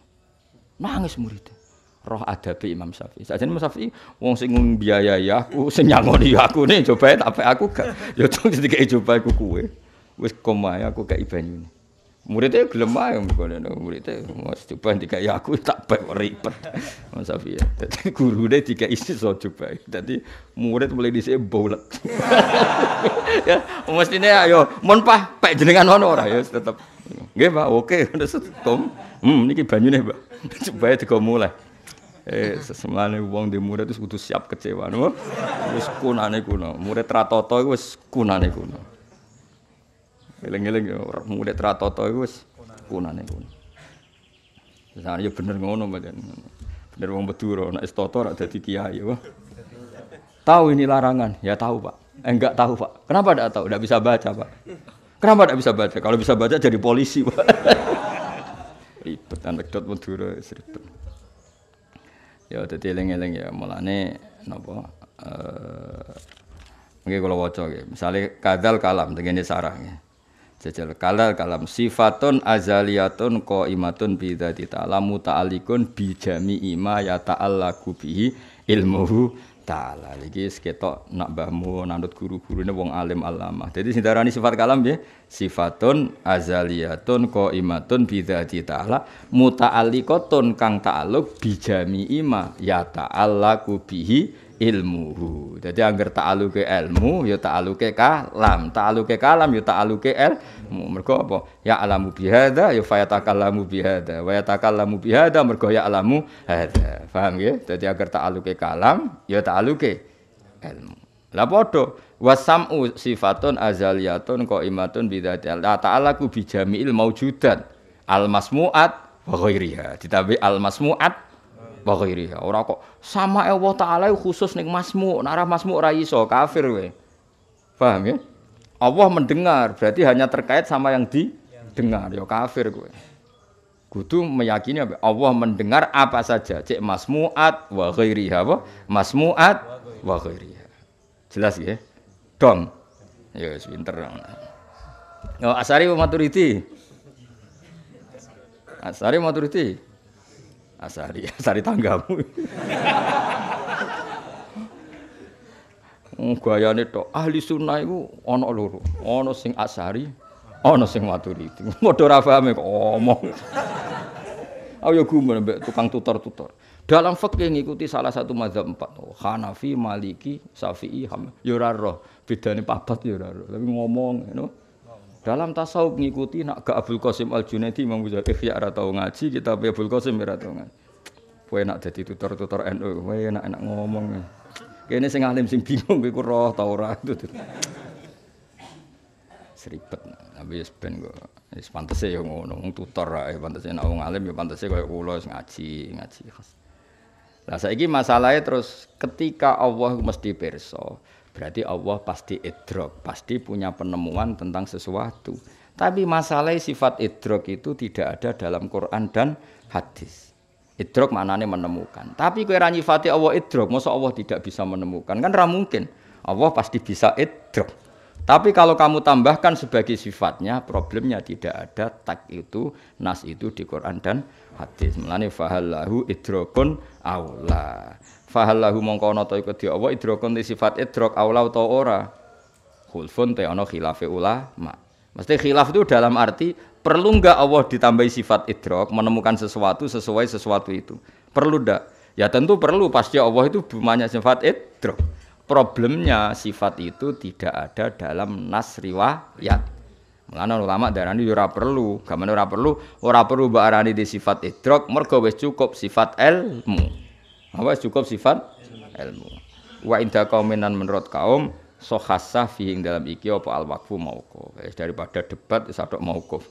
Nangis muridnya. roh adabi Imam Syafi'i. Saja Imam Syafi'i wong sing biayai aku, sing nyangoni aku nih coba tapi aku gak ya sing sedikit coba aku kue wis ya aku kei banyune. Muridnya ya gelem ae mrene muridnya mau coba dikai ya, aku tak bae ribet. Mas Safi. Ya. deh gurune isi so coba. jadi murid mulai dhisik bolet. ya mestine ayo mon pah pek jenengan ono ora ya tetap gak Pak, oke terus kom. Hmm niki nih Pak. Coba digo mulai. Eh, sesemane wong di murid itu kudu siap kecewa. Wis kunane kuno. Murid ratoto iku wis kunane kuno. Eling-eling ya, mulai teratoto itu wis kunan pun, ya, Misalnya ya bener ngono badan, Bener wong beduro, nek toto ora dadi kiai wah. Tahu ini larangan? Ya tahu, Pak. enggak eh, tahu, Pak. Kenapa enggak tahu? Enggak bisa baca, Pak. Kenapa enggak bisa baca? Kalau bisa baca jadi polisi, Pak. ribet anekdot Madura ribet. Ya tadi eling-eling ya mulane napa eh uh, kalau kula ya, misalnya kadal kalam tengene sarang ya. Jajal kalal kalam sifatun azaliyatun ko imatun di ta'ala muta'alikun bijami ima ya taala kubihi ilmuhu ta'ala Lagi seketok nak bahmu nanut guru-guru ini wong alim alama. Jadi sindarani sifat kalam ya Sifatun azaliyatun ko imatun di ta'ala muta'alikotun kang ta'aluk bijami ima ya taala kubihi ilmu Jadi angger ta'aluke ilmu ya ke kalam, ke kalam ya ta'aluke ilmu. Mergo apa? Ya alamu bihada ya fayatakallamu bihada, wa yatakallamu bihada mergo ya alamu hada. Paham ya? Jadi angger ke kalam ya ta'aluke ilmu. Lah padha wasam'u sifatun azaliyatun qaimatun bidzati Allah ta'ala ku bijami'il maujudat al masmu'at wa ghairiha. Ditambahi al masmu'at wa ghairiha. Ora kok sama Allah taala khusus ning masmu, narah masmu ora iso kafir we. Paham ya? Allah mendengar, berarti hanya terkait sama yang didengar, ya kafir Gue Kudu meyakini apa? Allah mendengar apa saja, cek masmuat wa ghairiha apa? Masmuat wa ghairiha. Jelas ya? Dong. Ya yes, pinter. Oh, Asari Maturidi. Asari Maturidi. Asari, asari tanggamu. Hmm, gayane tok ahli sunnah itu ono loro, ono sing asari, ono sing maturidi. Padha ora ya kok omong. Aku ya gumun tukang tutor-tutor. Dalam fakih ngikuti salah satu mazhab empat. Oh, Hanafi, Maliki, Syafi'i, Ham. Ya ora bedane papat ya Tapi ngomong You know. Dalam tasawuf ngikuti nak ke Abdul Qasim Al Junaidi Imam Ghazali ya ora tau ngaji, kitab Abdul Qasim ora ya, tau ngaji. Kowe nak dadi tutor-tutor NU, kowe enak-enak ngomong. Kene sing alim sing bingung kowe roh ta ora itu. Seribet. Tapi wis ya, ben kok ya, wis pantese yo ngono, wong tutor ae pantese nak wong alim yo pantese koyo kula ngaji, ngaji khas. Lah saiki masalahnya terus ketika Allah mesti pirsa. Berarti Allah pasti idrok, pasti punya penemuan tentang sesuatu. Tapi masalah sifat idrok itu tidak ada dalam Quran dan hadis. Idrok nih menemukan. Tapi kira-kira nyifati Allah idrok, masa Allah tidak bisa menemukan? Kan ramungkin mungkin. Allah pasti bisa idrok. Tapi kalau kamu tambahkan sebagai sifatnya, problemnya tidak ada tak itu, nas itu di Quran dan hadis. Melani fahallahu idrokun Allah fahal mongko ana ta iku di idrok idrakun sifat idrok aula ta ora khulfun te ana khilafe ulama mesti khilaf itu dalam arti perlu nggak Allah ditambahi sifat idrok menemukan sesuatu sesuai sesuatu itu perlu enggak ya tentu perlu pasti Allah itu banyak sifat idrok problemnya sifat itu tidak ada dalam nas riwayat Mengapa ulama ini ora perlu, Gak ora perlu, ora perlu mbok di sifat idrok mergo wis cukup sifat ilmu. Apa cukup sifat ilmu. Wa inda kauminan menurut kaum sohasah fiing dalam iki apa al wakfu mauquf. Eh, daripada debat satu maukuf.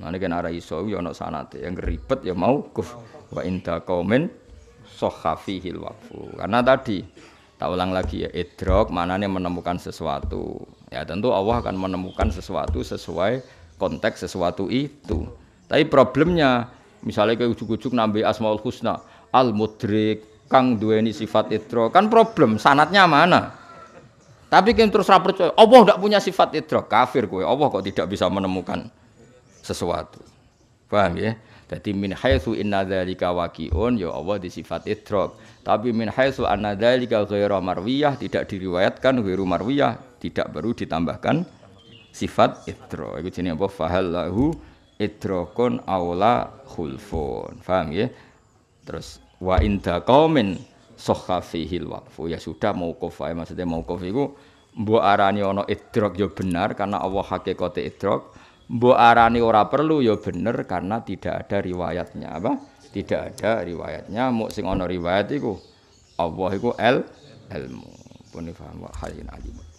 Nanti kan arah isau yono ya sanate yang ribet ya maukuf. Wa inda kaumin sohafihil wakfu. Karena tadi tak ulang lagi ya idrok nih menemukan sesuatu. Ya tentu Allah akan menemukan sesuatu sesuai konteks sesuatu itu. Tapi problemnya misalnya kayak ujuk-ujuk nambah asmaul husna al mudrik kang duweni sifat idrok kan problem sanatnya mana tapi kan terus rapor percaya Allah tidak punya sifat idrok kafir gue Allah kok tidak bisa menemukan sesuatu paham ya jadi min haythu inna dhalika waki'un ya Allah di sifat idrak. Tapi min haythu anna dhalika ghairah marwiyah tidak diriwayatkan ghairu marwiyah, tidak baru ditambahkan sifat idrak. itu jenenge apa? Fahallahu idrakun aula khulfun. Faham ya? Terus wa inda kaumin sahha fihil waqfu ya sudah mau kofai maksudnya mau iku mbok arani ono idrok ya benar karena Allah hakikate idrok mbok arani ora perlu ya benar karena tidak ada riwayatnya apa tidak ada riwayatnya mau sing ono riwayat itu Allah iku el ilmu pun paham wa halin